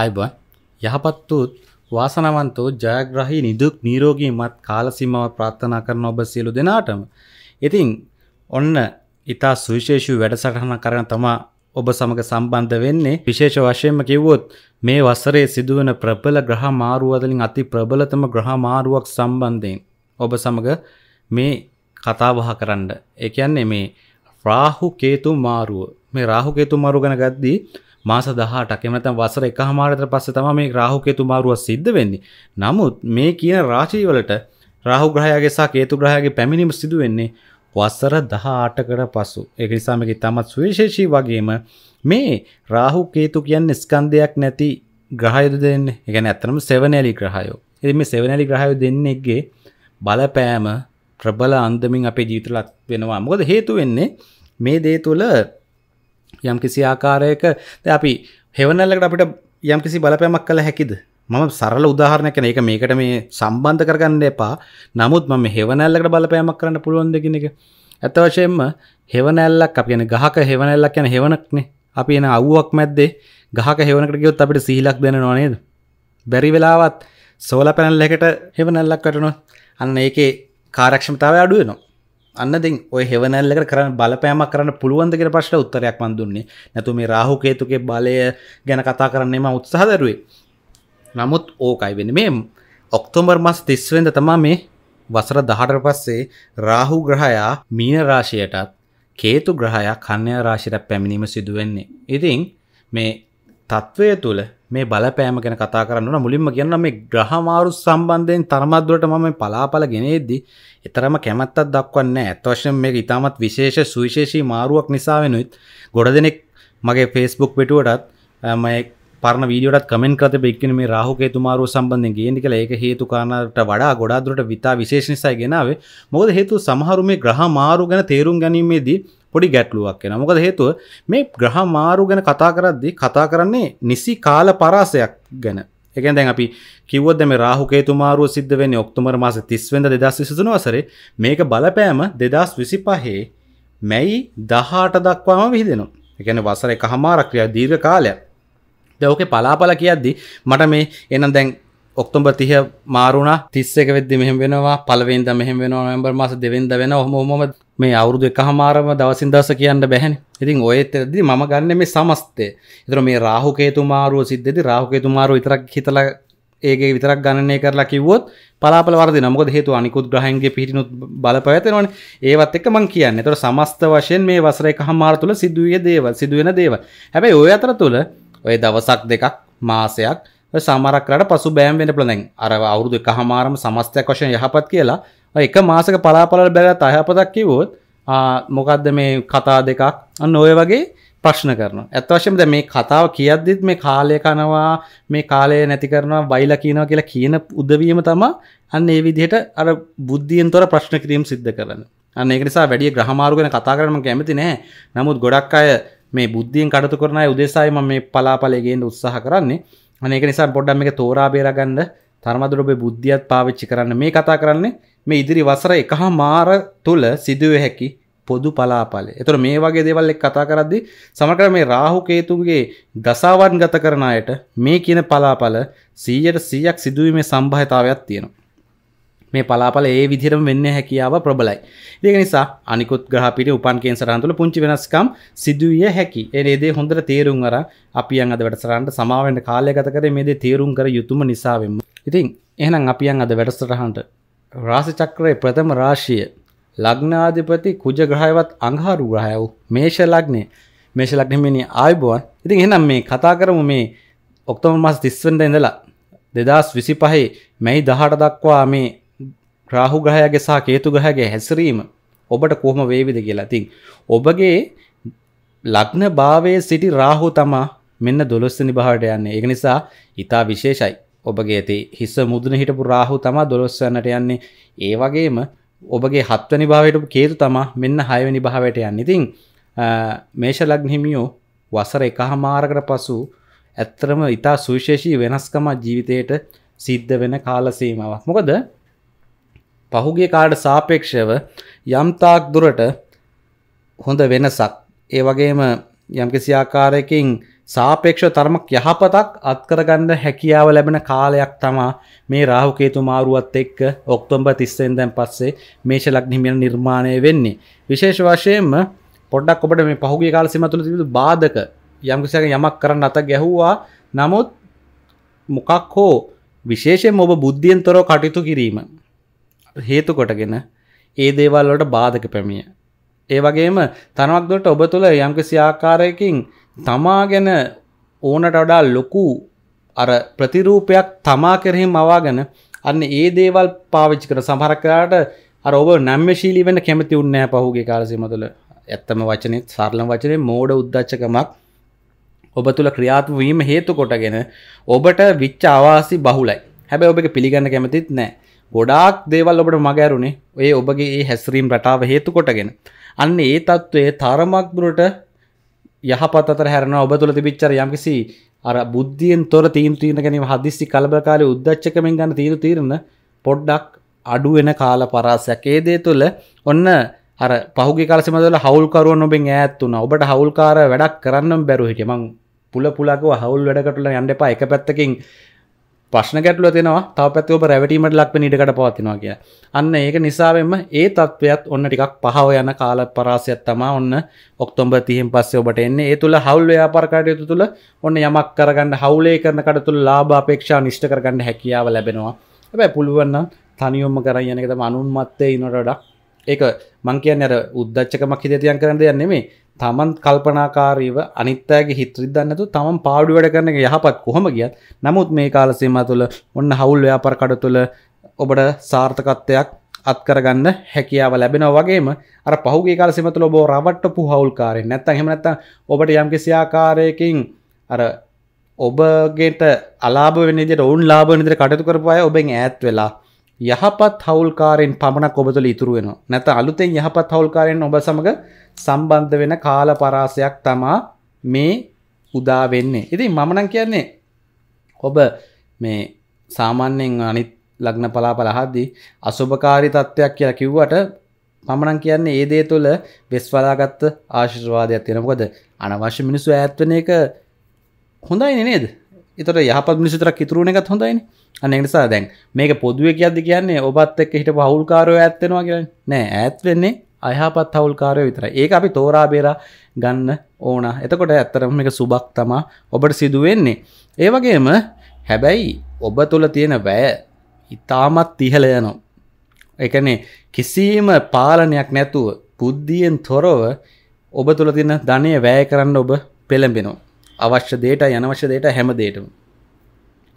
අයිබන් යහපත් වූත් වාසනවන්තෝ ජයග්‍රහි නිදුක් නීරෝගී මත් කාලසිමාව ප්‍රාර්ථනා කරන ඔබ සියලු දෙනාටම. ඉතින් ඔන්න ඉතා සුවිශේෂූ වැඩසටහන කරන තමා ඔබ සමඟ සම්බන්ධ වෙන්නේ විශේෂ වශයෙන්ම කිව්වොත් මේ වසරේ සිදුවන ප්‍රබල ග්‍රහ මාරුවදලින් අති ප්‍රබලතම ග්‍රහ මාරුවක් සම්බන්ධයෙන් ඔබ සමඟ මේ කතාබහ කරන්න. එකයන්නේ මේ රාහු කේතු මාරුව මේ රාහු කේතු මාරු ගැන ගද්දී මාස 18ක් එහෙම නැත්නම් වසර එකහමාරකට පස්සේ තමයි මේ රාහු කේතු මාරුව සිද්ධ වෙන්නේ. නමුත් මේ කියන රාශි වලට රාහු ග්‍රහයාගේ සහ කේතු ග්‍රහයාගේ පැමිණීම සිදු වෙන්නේ වසර 18කට පසු. ඒක නිසා මේක ඉතාමත් සුවිශේෂී වගේම මේ රාහු කේතු කියන්නේ ස්කන්ධයක් නැති ග්‍රහයද දෙන්නේ. ඒ කියන්නේ ඇත්තටම සෙවනැලි ග්‍රහයෝ. ඉතින් මේ සෙවනැලි ග්‍රහයෝ දෙන්නේගේ බලපෑම ප්‍රබල අන්දමින් අපේ ජීවිතලත් වෙනවා. මොකද හේතු වෙන්නේ මේ දේ තුළ යම් කිසි ආකාරයක අපි හෙවනල්ලකට අපිට යම් කිසි බලපෑමක් කළ හැකිද මම සරල උදාහරණයක් කියන එක මේකට මේ සම්බන්ධ කරගන්න එපා නමුත් මම හෙවනැල්ලකට බලපෑමක් කරන්න පුළුවන් දෙකින එක ඇත්ත වශයෙන්ම හෙවනැල්ලක් අපි කියන ගහක හෙවනැල්ලක් කියන හෙවනක්නේ අපි එන අවුවක් මැද්දේ ගහක හෙවනකට ගියොත් අපිට සීලක් දෙනවා නේද බැරි වෙලාවත් සෝල පැනල්ලකට හෙවනැල්ලක් කටනොත් අන්න ඒකේ කාරක්ෂමතාවය අඩුවෙනවා අන්නද ඔය හෙවනල්ලක කරන්න බලපෑමක් කරන්න පුළුවන්දකර පශ්ට උත්තරයක් මන්දුන්නේ නැතු මේ රාහු කේතුකේ බලය ගැන කතා කරන්නේම උත්සාහදරුවේ නමුත් ඕකයි වෙන මේ ඔක්තෝම්බර් මස් තිස්වෙන්ද තමා මේ වසර දහටර පස්සේ රාහු ග්‍රහයා මීන රාශියටත් කේතු ග්‍රහයා කන්‍යා රාශිරක් පැමිණීම සිදුවෙන්නේ ඉතින් මේ තත්ත්වය තුළ මේ බලපෑම ගැන කතා කරන්න මුලින්ම කියන්න මේ ග්‍රහමාරු සම්බන්ධයෙන් තරමත්දුවට මම පලාපල ගෙනෙද්දි එතරම් කැමැත්තක් දක්වන්නේ ඇත්ත වශයෙන්ම මේක ඉතාමත් විශේෂ සුවිශේෂී මාරුවක් නිසා වෙනුත් ගොඩ දෙනෙක් මගේ Facebook පිටුවටත් මම පරණ වීඩියෝටත් කමෙන්ට් කරලා තිබෙ ඉක්කින මේ රාහු කේතු මාරුව සම්බන්ධයෙන් ගේන්න කියලා ඒක හේතු කාරණාට වඩා ගොඩාක් දුරට විතා විශේෂ නිසායි ගෙනාවේ මොකද හේතුව සමහරු මේ ග්‍රහ මාරු ගැන තේරුම් ගැනීමේදී පොඩි ගැටලුවක් එන මොකද හේතුව මේ ග්‍රහ මාරු ගැන කතා කරද්දී කතා කරන්නේ නිසි කාල පරාසයක් ගැන එකෙන් දැන් අපි කිව්වොත් මේ රාහු කේතු මාරුව සිද්ධ වෙන්නේ ඔක්තෝබර් මාසේ 30 වෙනිදා 2023 වසරේ මේක බලපෑම 2025 මැයි 18 දක්වාම විහිදෙනවා. ඒ කියන්නේ වසර එකහමාරක් ක්‍රියා දීර්ඝ කාලයක්. දැන් ඕකේ පලාපල කියද්දි මට මේ එහෙනම් දැන් ඔක්තුම්බ තිය මාරුණ තිස්සක වෙද මෙහම වෙනවා පලවෙන්ද මෙහම වෙන නම්බර් මස දෙවෙන්ද වෙන හොමොම මේ අවුරුදු එක හමාරම දවසින් දස කියන්න බැහැනි ඉතින් ඔයතද ම ගන්න මේ සමස්තේ එතර මේ රාහුකේතු මාරුව සිද්ධති රාහුකේතු මාරු ඉතරක් හිතල ඒගේ විතරක් ගණනය කරලා කිවොත් පලාපල වරදි නමුකද හේතු අනිකුත් ග්‍රහන්ගේ පිටිනුත් බලපැතෙනවන ඒවත් එක මං කියන්න තොට සමස්ත වශයෙන් මේ වසර එක හමාර තුළ සිදුවිය දේව සිදුවෙන දේව හැබැයි ඔය අතර තුළ ඔය දවසක් දෙකක් මාසයක් සමරක්ලට පසු බෑම් වෙන පලනැන් අර අවුරුදු එකහමාරම සමස්තයක් වශයෙන් යහපත් කියලා එක මාසක පලාපලට බැලත් අයහපතක් කිවොත් මොකක්ද මේ කතා දෙකක් අන්න ඔය වගේ ප්‍රශ්න කරන ඇත්වශයම ද මේ කතාව කියද්දිත් මේ කාලය කනවා මේ කාලය නැති කරනවා බයිල කියනවා කියලා කියන උදවීම තමා අන්න ඒ විදිහට අර බුද්ධියෙන් තොර ප්‍රශ්න කිරීම් සිද්ධ කරන අන්න ඒ නිසා වැඩිය ග්‍රහමාරුගෙන කතා කරම කැමති නෑ නමුත් ගොඩක් අය මේ බුද්ධියෙන් කටතු කරන උදෙසායි ම මේ පලාපලයගෙන් උත්සාහ කරන්නේ අනක නිසා පොඩ්ඩම් එක තෝරා බේරගන්න තර්මදුරබේ බුද්ධියත් පාවිච්චි කරන්න මේ කතා කරන්නේ මේ ඉදිරි වසර එක මාර තුළ සිදුව හැකි පොදු පලාපල එතුර මේ වගේ දේවල් එක් කතා කරද්දි සමකර මේ රාහු කේතුගේ දසාවන් ගත කරන අයට මේ කියන පලාපල සීයට සීයක් සිදුවීමේ සම්භාහිතාවයක් තියෙනවා මේ පලාපල ඒ විදිහටම වෙන්න හැකියාව ප්‍රබලයි. ඒක නිසා අනිකුත් ග්‍රහ පිටි උපන් කේන්සරයන් තුළ පුංචි වෙනස්කම් සිදු විය හැකි. ඒ මේ දේ හොඳට තේරුම් අරන් අපි යන් අද වැඩසටහනට සමාව වෙන්න කාලය ගත කරේ මේ දේ තේරුම් කර යුතුම නිසා වෙන්න. ඉතින් එහෙනම් අපි යන් අද වැඩසටහනට රාශි චක්‍රයේ ප්‍රථම රාශිය ලග්නාධිපති කුජ ග්‍රහයවත් අඟහරු ග්‍රහය වූ මේෂ ලග්නය මේෂ ලග්නෙමනි ආයුබෝවන් ඉතින් එහෙනම් මේ කතා කරමු මේ ඔක්තෝබර් මාස 30 වෙනිදා ඉඳලා 2025 මැයි 18 දක්වා මේ රාහු ග්‍රහයාගේ සහ කේතු ග්‍රහයාගේ හැසිරීම ඔබට කොහොම වේවිද කියලා. ඉතින් ඔබගේ ලග්න භාවයේ සිටි රාහු තමා මෙන්න 12 වෙනි භාවයට යන්නේ. ඒක නිසා ඊටා විශේෂයි. ඔබගේ ඇති හිස මුදුන හිටපු රාහු තමා 12 වෙනට යන්නේ. ඒ වගේම ඔබගේ 7 වෙනි භාවයට කේතු තමා මෙන්න 6 වෙනි භාවයට යන්නේ. ඉතින් මේෂ ලග්න හිමියෝ වසර එකහමාරකට පසු ඇත්තරම ඉතා සුවිශේෂී වෙනස්කමක් ජීවිතයට සිද්ධ වෙන කාල සීමාවක්. මොකද පහුගිය කාලට සාපේක්ෂව යම්තාක් දුරට හොඳ වෙනසක් ඒ වගේම යම්කිසි ආකාරයකින් සාපේක්ෂව තරමක් යහපතක් අත්කරගන්න හැකියාව ලැබෙන කාලයක් තමා මේ රාහු කේතු මාරුවත් එක්ක ඔක්තෝබර් 30 වෙනිදාන් පස්සේ මේෂ ලග්නිමියන නිර්මාණය වෙන්නේ විශේෂ වශයෙන්ම පොඩ්ඩක් ඔබට මේ පහුගිය කාල සීමා තුළ තිබුණු බාධක යම්කිසි යමක් කරන්න අත ගැහුවා නමුත් මොකක් හෝ විශේෂයෙන් ඔබ බුද්ධියෙන් තොරව කටයුතු කිරීම හේතු කොටගෙන ඒ දේවල්ලට බාධක පැමිය. ඒ වගේම තනවක්දොට ඔබ තුළ යම්කිසි ආකාරයකින් තමා ගැන ඕනට වඩා ලොකු අර ප්‍රතිරූපයක් තමා කෙරෙහි මවාගෙන අන්න ඒ දේවල් පාවිච්චි කර සමහරකරාට අර ඔබ නැම්මශීලී වෙන කැමති උන්නෑ පහුගේ කාලසීම තුළ ඇත්තම වචනේ සරලම වචනේ මෝඩ උද්දච්චකමක් ඔබ තුළ ක්‍රියාත්වීම හේතු කොටගෙන ඔබට විච්ච අවාසි බහුලයි හැබැ ඔබ පිළිගන්න කැමතිත් නෑ ගොඩාක් දේවල් ඔබට මගෑරුණේ ඔය ඔබගේ ඒ හැස්රීම් රටාව හේතු කොටගෙන අන්න ඒ තත්ත්වය තරමක් දුරට යහපත් අතර හැරෙනවා ඔබ තුළ තිබිච්චර යම්කිසි අර බුද්ධියෙන් තොර තීන් තීරණ ගැනීම හදිස්සි කලබලකාරී උද්දච්චකමෙන් ගන්න තීරු තීරණ පොඩ්ඩක් අඩු වෙන කාල පරාසයක් ඒ දේ තුළ ඔන්න අර පහුගේ කාල සීමාවල හවුල්කරුවන් ඔබෙන් ඈත් වුණා ඔබට හවුල්කාර වැඩක් කරන්නම බැරුව හිටිය මං පුල පුලකව හවුල් වැඩකටුල යන්න එපා එක පැත්තකින් ප්‍රශ්න ගැටලුව තිෙනවා තව පැත්ව ඔබ රැවටීමට ලක්ව නිටකට පවතිනවා කිය අන්න ඒක නිසාවෙන්ම ඒ තත්ත්වයක්ත් ඔන්න ටිකක් පහව යන කාල පරාසයක් තමා ඔන්න ඔක්තොම්බ තියෙන් පස්සේ ඔබට එන්නේ ඒ තුළ හවුල් ්‍යාපරකටයුතු තුළ ඔන්න යමක් කරගන්න හවුලේ කරන කට තුළ ලාබ අපේක්ෂා නිෂ්ට කරගන්න හැකියාව ලැබෙනවා හැබැ පුළුවන්න තනියොම්ම කරයනකත මනුන්මත්තේ ඉනොටඩක් ඒක මං කියන්න අර උද්දච්චකමක් හිතතියන් කරන දෙයන්නේ මේ තමන් කල්පනාකාරීව අනිත්තෑගේ හිත්‍රරිදන්නතු තමන් පාඩි වැඩ කරන යහපත් කොහොම ගියත් නමුත් මේ කාලසීම තුළ ඔන්න හවුල් ව්‍යාපර කඩ තුළ ඔබට සාර්ථකත්වයක් අත්කරගන්න හැකියාව ලැබෙන වගේම අර පහුගේ කාල සිමතුල බෝ රවට්ට පු හවුල්කාරෙන් නැත්තන් හෙමනැත්ත ඔබට යම්කිසියාකාරයකින් අර ඔබගේට අලාබ වෙනිදිට ඔවුන් ලාබ නිදිර කටතු කරපුය ඔබෙන් ඇත් වෙලා යහපත් හවුල්කාරෙන් පමණක් ඔබතුළ ඉතුරුවෙන නැත අලුතෙන් යහපත් හවුල්කාරයෙන් ඔබ සමඟ සම්බන්ධ වෙන කාල පරාසයක් තමා මේ උදා වෙන්නේ ඉතින් මමනං කියන්නේ ඔබ මේ සාමාන්‍යයෙන් අනිත් ලග්න පලාපල හද්දී අසුභකාරී තත්ත්වයක් කියලා කිව්වට මමනම් කියන්නේ ඒ දේ තුළ වෙස්වලාගත්ත ආශිර්වාදයක් තියෙන මොකද අනවශ්‍ය මිනිස්සු ඈත් වෙන එක හොඳයි නේද තොට යහපත් මිනිසිතරක් ඉතුරුණ එකත් හොඳයින අනෙනිසා දැන් මේක පොදුව කියද කියන්නේ ඔබත් එක් හිට හවුල්කාරෝ ඇත්තෙනවා කිය නෑ ඇත් වෙන්නේ අයහපත් හවුල්කාරය විතර ඒ අපි තෝරා බේරා ගන්න ඕන එතකොට ඇත්තරම එක සුබක් තමා ඔබට සිදුවෙන්නේ ඒ වගේම හැබැයි ඔබ තුළ තියෙන වැය ඉතාමත් තිහල යනෝ එකනේ කිසිීම පාලනයක් නැතුව බුද්ධියෙන් තොරව ඔබ තුළ තින ධනය වැය කරන්න ඔබ පෙළඹෙනවා අවශ්‍ය දේට යනවශ්‍ය දේට හැම දේටම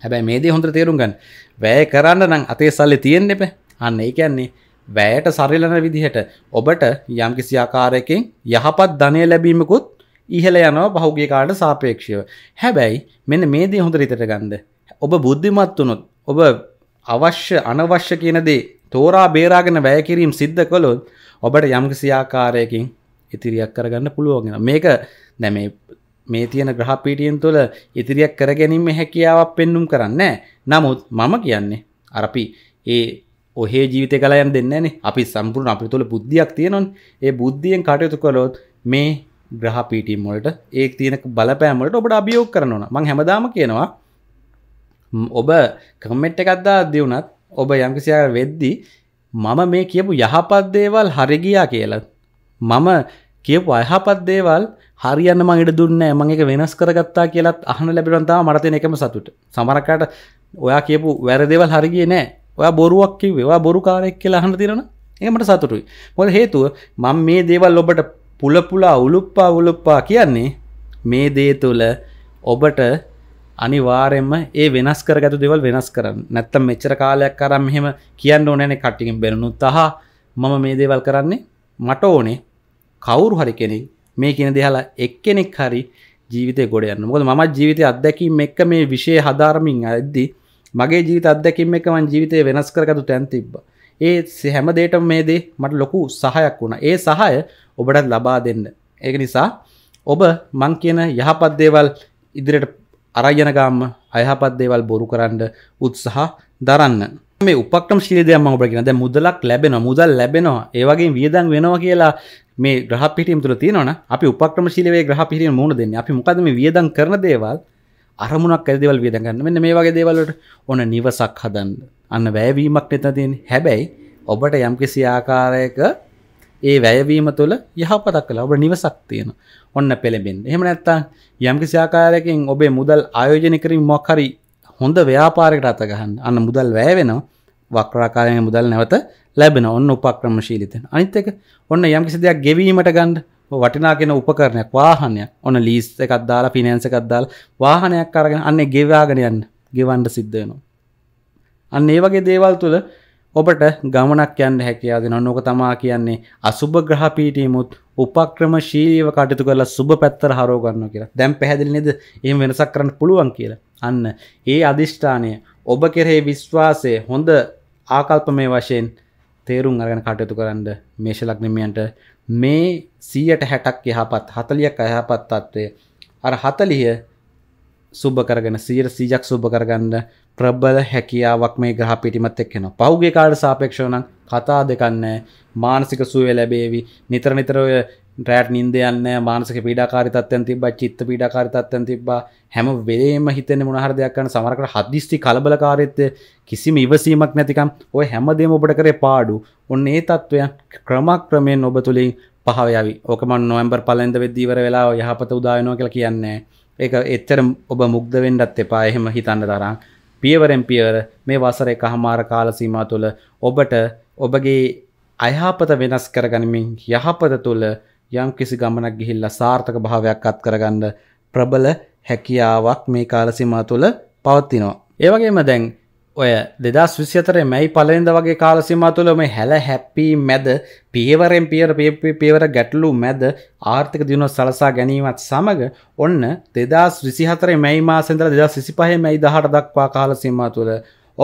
හැබැයි මේදේ හොඳ තේරුම් ගන්න වැය කරන්න නම් අතේ සල්ලි තියෙන්න එප අන්න ඒ කියන්නේ වැයට සරිලන විදිහට ඔබට යම් කිසි ආකාරයකින් යහපත් ධනය ලැබීමකුත් ඉහළ යනවා පහුගිය කාලට සාපේක්ෂව හැබැයි මෙන්න මේ දේ හොඳ රිතට ගන්න ඔබ බුද්ධිමත් වුණොත් ඔබ අවශ්‍ය අනවශ්‍ය කියන දේ තෝරා බේරාගෙන වැය කිරීම සිද්ධ කළොත් ඔබට යම් කිසි ආකාරයකින් ඉතිරියක් කරගන්න පුළුවන් මේක දැන් මේ මේ තියෙන ග්‍රහපීටියෙන් තුළ ඉතිරියක් කරගැනීම හැකියාවක් පෙන්නුම් කරන්න නමුත් මම කියන්නේ අරපි ඒ ඔහේ ජීවිත කලයන් දෙන්නන්නේ අපි සම්පූර්ණ අපි තුළ බුද්ධියක් තියෙනොන් ඒ බුද්ධියෙන් කටයුතු කළොත් මේ ග්‍රහපීටීම් වලට ඒ තියෙන බලපෑමලට ඔබට අභියෝග කරනවා මං හැමදාම කියනවා ඔබ කමෙට් එකක් දාද්දී වුණත් ඔබ යම්කිසියා වෙද්දී මම මේ කියපු යහපත් දේවල් හරි ගියා කියලා මම කියපු අයහපත් දේවල් හරියන්න මං ඉඩ දුන්නේ මං එක වෙනස් කරගත්තා කියලත් අහන ලැබෙනවා තමයි මට තියෙන එකම සතුට. සමහරකට ඔයා කියපු වැරදේවල් හරියන්නේ නැහැ. ඔයා බොරුවක් කිව්වේ. ඔයා බොරු කාරයක් කියලා අහන දිනන ඒක මට සතුටුයි. මොකද හේතුව මම මේ දේවල් ඔබට පුල පුලා උලුප්පා උලුප්පා කියන්නේ මේ දේ තුල ඔබට අනිවාරෙන්ම ඒ වෙනස් කරගතු දෙවල් වෙනස් කරන්න නැත්තම් මෙච්චර කාලයක් කරම් මෙහෙම කියන්න ඕනෑනේ කට්ටිකින් බැලුණුත් අහ මම මේ දේවල් කරන්නේ මට ඕනේ කවුරු හරි කෙනෙක් මේ කියන දෙහලා එක්කෙනෙක් හරි ජීවිතය ගොඩ යන්න මොකද මම ජීවිතය අත්දැකීම් එක්ක මේ විශය හදාරමින් අද්දි මගේ ජීවිත අත්දැකීම් එක්ක මං ජීවිතය වෙනස් කරගතු තැන් තිබ්බා ඒ හැම දේට මේ දේ මට ලොකු සහයක් වුණා ඒ සහය ඔබටත් ලබා දෙන්න ඒක නිසා ඔබ මං කියන යහපත් දේවල් ඉදිරියට අරයන ගාම්ම අයහපත් දේවල් බොරු කරන්න උත්සාහ දරන්න මේ උපක්ටම ශීලදයම ඔබට කියෙන දැ මුදලක් ලැබෙන මුදල් ලැබෙනවා ඒවගේ වියදන් වෙනවා කියලා මේ ග්‍රහ පිටියම් තුළ තියෙනවන අපි උපක්‍රමශීලයේ ග්‍රහ පිටියම් මුහුණ දෙන්නේ අපි මොකද මේ වියදම් කරන දේවල් අරමුණක් ඇති දේවල් වියදම් ගන්න මෙන්න මේ වගේ දේවල් වලට ඕන නිවසක් හදන්න අන්න වැයවීමක් නැත තියෙන්නේ හැබැයි ඔබට යම්කිසි ආකාරයක ඒ වැයවීම තුළ යහපතක් කළ ඔබ නිවසක් තියෙන ඔන්න පෙළඹෙන් එහෙම නැත්තං යම්කිසි ආකාරයකින් ඔබේ මුදල් ආයෝජනය කරින් මොක්හරි හොඳ ව්‍යාපාරකට අතගහන් අන්න මුදල් වැය වෙනවා වක්රාකාරයෙන් මුදල් නැවත ලැබෙන ඔන්න උපක්‍රමශීලිතෙන් අනිත් එක ඔන්න යම්කිසි දෙයක් ගෙවීමට ගන්න වටිනා කෙන උපකරණයක් වාහනයක් ඔන්න ලීස් එකක් දාලා ෆිනෑන්ස් එකක් දාලා වාහනයක් අරගෙන අන්නේ ගෙවාගෙන යන්න ගෙවන්න සිද්ධ වෙනවා අන්න ඒ වගේ දේවල් තුළ ඔබට ගමනක් යන්න හැකියාව දෙනවා නෝක තමා කියන්නේ අසුභ ග්‍රහ පීඨීමුත් උපක්‍රමශීලීව කටයුතු කරලා සුබ පැත්තට හරව ගන්නවා කියලා. දැන් පැහැදිලි නේද? එහෙම වෙනසක් කරන්න පුළුවන් කියලා. අන්න ඒ අදිෂ්ඨානය ඔබ කෙරෙහි විශ්වාසය හොඳ ආකල්පමය වශයෙන් තේරුම් අරගෙන කටයුතු කරන්න මේශලක්නමියන්ට මේ සීයට හැටක් යහපත් හතලියක් අයහපත් තත්ත්වය අර හතලිය සුබ කරගෙන සීර සීජක් සුබ කරගන්න ප්‍රබල හැකියාවක් මේ ග්‍රහ පිටිමත් එක්කෙන පහුගේ කාඩ සාපේක්ෂවනන් කතා දෙකන්න මානසික සුවය ලැබේවි නිතර නිතරය රෑට් නින්ද යන්න මානසක පීඩාකාරිතත්වයන් තිබා චිත්ත පීඩාකාරිතත්වයන් තිබා හැම වෙලේම හිතෙන මොනහර දෙයක් කරන සමහරකට හදිස්සි කලබලකාරීත්වය කිසිම ඉවසීමක් නැතිකම් ඔය හැමදේම ඔබට කරේ පාඩු ඔන්න ඒ තත්වයන් ක්‍රමක්‍රමයෙන් ඔබ තුලින් පහව යවි ඕක මම නොවැම්බර් පළවෙනිද වෙද්දී ඉවර වෙලා යහපත උදා වෙනවා කියලා කියන්නේ ඒක එච්චර ඔබ මුග්ධ වෙන්නත් එපා එහෙම හිතන්න තරම් පියවරෙන් පියවර මේ වසර එකහමාර කාල සීමා තුළ ඔබට ඔබගේ අයහපත වෙනස් කරගනිමින් යහපත තුළ යම් කිසි ගමනක් ගිහිල්ලා සාර්ථක භාවයක් අත් කරගන්න ප්‍රබල හැකියාවක් මේ කාලසිමා තුළ පවත්තිනවා. ඒවගේම දැන් ඔය දෙදස් විශ්‍යතරය මැයි පලෙන්ද වගේ කාලසිමා තුළ මේ හැල හැප්පී මැද පියවරෙන් පියර පියවර ගැටලු මැද ආර්ථික දියුණු සලසා ගැනීමත් සමඟ ඔන්න දෙදස් විසිහතර මැයි මාසෙන්දර දෙදස් විසි පහේ මැයි දහට දක්වා කාලසිමා තුළ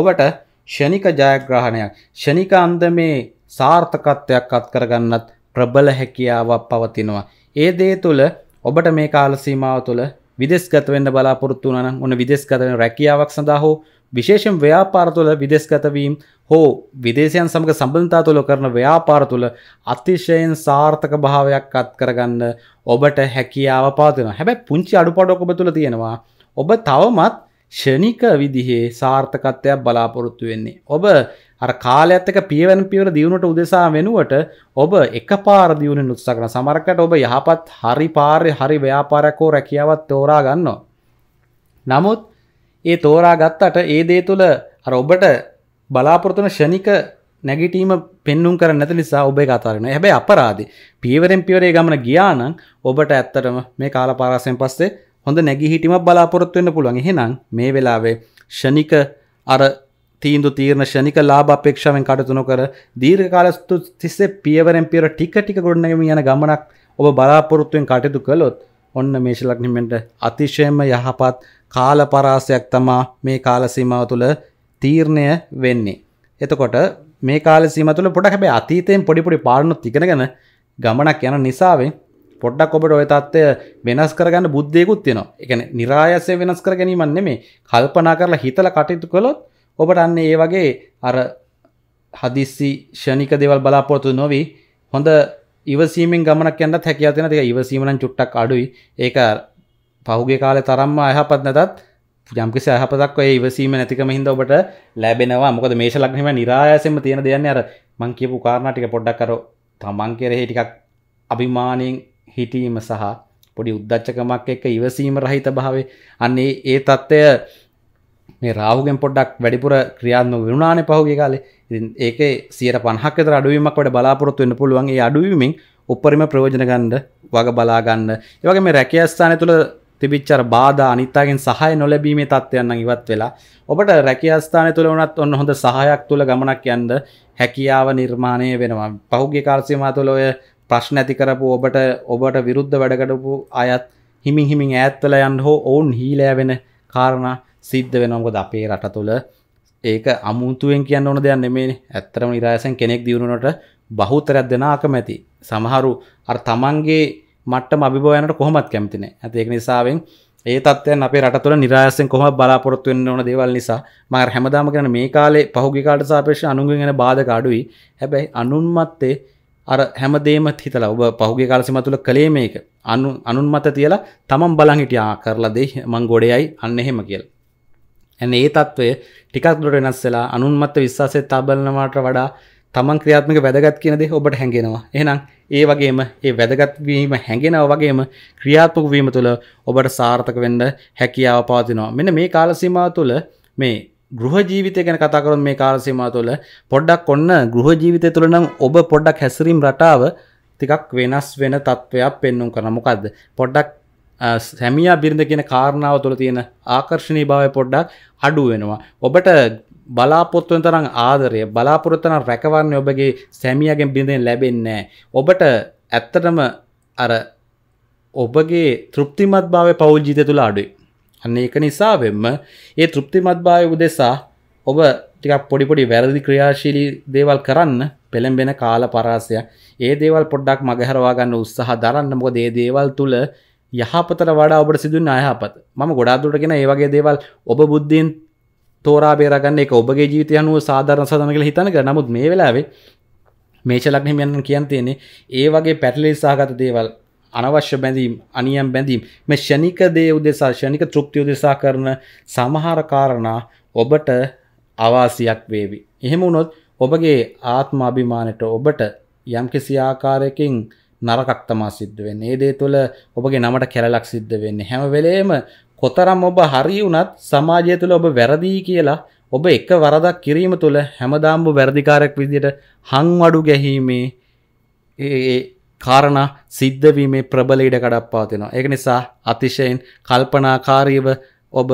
ඔබට ෂණික ජයග්‍රහණයක් ෂණික අන්ද මේ සාර්ථකත්වයක් අත්කරගන්නත් ප්‍රබල හැකියාවක් පවතිනවා. ඒ දේ තුළ ඔබට මේ කාල සීමාව තුළ විදෙස්ගත වෙන්න බලාපොරොත්තු වුණා නම් ඔන්න විදෙස්ගත වෙන රැකියාවක් සඳහා හෝ විශේෂයෙන් ව්‍යාපාර තුළ විදෙස්ගත වීම හෝ විදේශයන් සමග සම්බන්ධතා තුළ කරන ව්‍යාපාර තුළ අතිශයෙන් සාර්ථක භාවයක් අත් කරගන්න ඔබට හැකියාව පවතිනවා. හැබැයි පුංචි අඩුපාඩුවක් ඔබ තුළ තියෙනවා. ඔබ තවමත් ෂණික විදිහේ සාර්ථකත්වයක් බලාපොරොත්තු වෙන්නේ. ඔබ අර කාලයත් එක්ක පියවෙන පියවර දියුණුවට උදෙසා වෙනුවට ඔබ එකපාර දියුණුවෙන් උත්සාහ කරන සමහරකට ඔබ යහපත් හරි පාරේ හරි ව්‍යාපාරයක් හෝ රැකියාවක් තෝරා ගන්නවා. නමුත් ඒ තෝරා ගත්තට ඒ දේ තුළ අර ඔබට බලාපොරොත්තු වෙන ෂණික නැගිටීම පෙන්නුම් කරන්නේ නැති නිසා ඔබ ඒක අතාරිනවා. හැබැයි අපරාධේ පියවරෙන් පියවරේ ගමන ගියා නම් ඔබට ඇත්තටම මේ කාලපාරාසයෙන් පස්සේ හොඳ නැගී හිටීමක් බලාපොරොත්තු වෙන්න පුළුවන්. එහෙනම් මේ වෙලාවේ ෂණික අර තීන්දු තීරණ ෂණික ලාභ අපේක්ෂාවෙන් කටතුන කර දීර්ඝ කාල තිස්සේ පියවරෙන් පියවර ටික ටික ගොඩනැගෙන යන ගමනක් ඔබ බලාපොරොත්තුෙන් කටයුතු කළොත් ඔන්න මේෂ ලග්නෙමෙන්ට අතිශයම යහපත් කාල පරාසයක් තමා මේ කාල සීමාව තුළ තීරණය වෙන්නේ. එතකොට මේ කාල සීමාව තුළ පොඩක් හැබැයි අතීතයෙන් පොඩි පොඩි පාඩනුත් ඉගෙනගෙන ගමනක් යන නිසාවෙන් පොඩ්ඩක් ඔබට ඔය තත්ත්වය වෙනස් කරගන්න බුද්ධියකුත් තියෙනවා. ඒ කියන්නේ નિરાයසයෙන් වෙනස් කර ගැනීමක් නෙමෙයි. කල්පනා කරලා හිතලා කටයුතු කළොත් ඔබට අන්න ඒ වගේ අර හදිස්සි ෂණික දේවල් බලාපොරොත්තු නොවී හොඳ ඉවසීමෙන් ගමනක් යන්නත් හැකියාව තියෙන ටික ඉවසීමෙන් චුට්ටක් අඩුයි ඒක පහුගේ කාලේ තරම්ම අයහපත් නැතත් යම්කිසි අහපතක් ඔය ඉවසීම නැතිකම හින්ද ඔබට ලැබෙනවා මොකද මේෂ ලග්නෙම නිරායසෙම තියෙන දෙයන්නේ අර මං කියපු කාරණා ටික පොඩ්ඩක් අර තමන් කෙරෙහි ටිකක් අභිමාණයෙන් හිටීම සහ පොඩි උද්දච්චකමක් එක්ක ඉවසීම රහිත භාවයේ අන්නේ ඒ తත්වය මේ රාවගෙන් පොඩ්ඩක් වැඩිපුර ක්‍රියාත්ම වුණානේ පහුගේ කාලේ ඉතින් ඒකේ සියයට පණහක් විතර අඩුවීමක් වඩ බලාපොරොත්තු වෙන්න පුළුවන් ඒ අඩුවීමෙන් උපරිම ප්‍රයෝජන ගන්න වග බලා ගන්න ඒ වගේ මේ රැකියා ස්ථානය තුළ තිබිච්ච අර බාධා අනිත්තාගෙන් සහාය නොලැබීමේ තත්ත්වයන් නම් ඉවත් වෙලා ඔබට රැකියා ස්ථානය තුළ වුණත් ඔන්න හොඳ සහායක් තුළ ගමනක් යන්න හැකියාව නිර්මාණය වෙනවා පහුගේ කාල සීමාව තුළ ඔය ප්‍රශ්න ඇති කරපු ඔබට ඔබට විරුද්ධ වැඩ කරපු අයත් හිමින් හිමින් ඈත් වෙලා යන්න හෝ ඔවුන් හීලෑ වෙන කාරණා සිද්ධ වෙනවා මොකද අපේ රට තුළ ඒක අමුතුවෙන් කියන්න ඕන දෙයක් නෙමෙයිනේ ඇත්තටම ඉරායසෙන් කෙනෙක් දිනුනොට බහුතරයක් දෙන අකමැති සමහරු අර තමන්ගේ මට්ටම අභිභව යනට කොහොමත් කැමති නැහැ ඇත ඒක නිසාවෙන් ඒ තත්ත්වයන් අපේ රට තුළ નિરાයසෙන් කොහොමද බලාපොරොත්තු වෙන්න ඕන දේවල් නිසා මම අර හැමදාම කියන මේ කාලේ පහුගිය කාලට සාපේක්ෂව අනුන්ගෙන් එන බාධක අඩුයි හැබැයි අනුන් මතේ අර හැමදේම හිතලා ඔබ පහුගේ කාලසිම තුළ කළේ මේක අනුන් මත තියලා තමන් බලන් හිටියා කරලා දෙයි මං ගොඩයයි අන්න එහෙම කියලා ඇන ඒ තත්ත්වය ටිකක් දුට වෙනස් වෙලා අනුන්මත්ත විශ්වාසය තාබලනවාට වඩා තමන් ක්‍රියාත්මක වැදගත් කියනදේ ඔබට හැඟෙනවා එහෙනම් ඒ වගේම ඒ වැදගත්වීම හැඟෙනව වගේම ක්‍රියාත්මක වීම තුළ ඔබට සාර්ථක වෙන්න හැකියාව පවතිනවා මෙන්න මේ කාලසීමාව තුළ මේ ගෘහ ජීවිතය ගැන කතා කරොත් මේ කාලසීමාව තුළ පොඩ්ඩක් ඔන්න ගෘහ ජීවිතය තුළ නම් ඔබ පොඩ්ඩක් හැසිරීම් රටාව ටිකක් වෙනස් වෙන තත්ත්වයක් පෙන්වුම් කරන මොකද්ද පොඩ්ඩක් සැමියා බිරිඳ කියන කාරණාව තුළ තියෙන ආකර්ශණී භාවය පොඩ්ඩක් අඩු වෙනවා. ඔබට බලාපොත්තුවෙන් තරම් ආදරය බලාපොරොත්තුන රැකවරණය ඔබගේ සැමියාගෙන් බිඳෙන් ලැබෙන්නේ ඔබට ඇත්තටම අර ඔබගේ තෘප්තිමත් භාවය පවුල් ජීවිතය තුළ අඩුයි. අන්න ඒක නිසා වෙම්ම ඒ තෘප්තිමත් භාවය උදෙසා ඔබ ටිකක් පොඩි පොඩි වැරදි ක්‍රියාශීලී දේවල් කරන්න පෙළඹෙන කාල පරාසය. ඒ දේවල් පොඩ්ඩක් මගහැරවා ගන්න උත්සාහ දරන්න මොකද ඒ දේවල් තුළ යහපතර වඩා ඔබට සිදුවන අයහපත මම ගොඩාදුරටගෙන ඒවගේ දේවල් ඔබ බුද්ධීන් තෝරා බේරගන්න එක ඔබගේ ජීවිතය අනුව සාධාරණ සදන කියලා හිතනක නමුත් මේ වෙලාවේ මේෂලක්නම යන්න කියන් තියෙන්නේ ඒ වගේ පැටලි සාගත දේවල් අනවශ්‍ය බැඳීම් අනියම් බැඳීම් මේ ෂණික දේ උදෙසා ෂණික තෘප්තිය උදෙසා කරන සමහර කාරණා ඔබට අවාසියක් වේවි. එහෙම වුණොත් ඔබගේ ආත්ම අභිමානයට ඔබට යම්කිසි ආකාරයකින් නරකක් තමා සිද්ධ වෙන්න ඒ දේ තුළ ඔබගේ නමට කැලලක් සිද්ධ වෙන්න හැම වෙලේම කොතරම් ඔබ හරි වුණත් සමාජය තුළ ඔබ වැරදිී කියලා ඔබ එක වරදක් කිරීම තුළ හැමදාම්බ වැරදිකාරක් විදියට හංවඩු ගැහීමේ ඒ කාරණ සිද්ධවීමේ ප්‍රබලීඩ කඩක්පාතිනවා ඒක නිසා අතිශයෙන් කල්පනාකාරීව ඔබ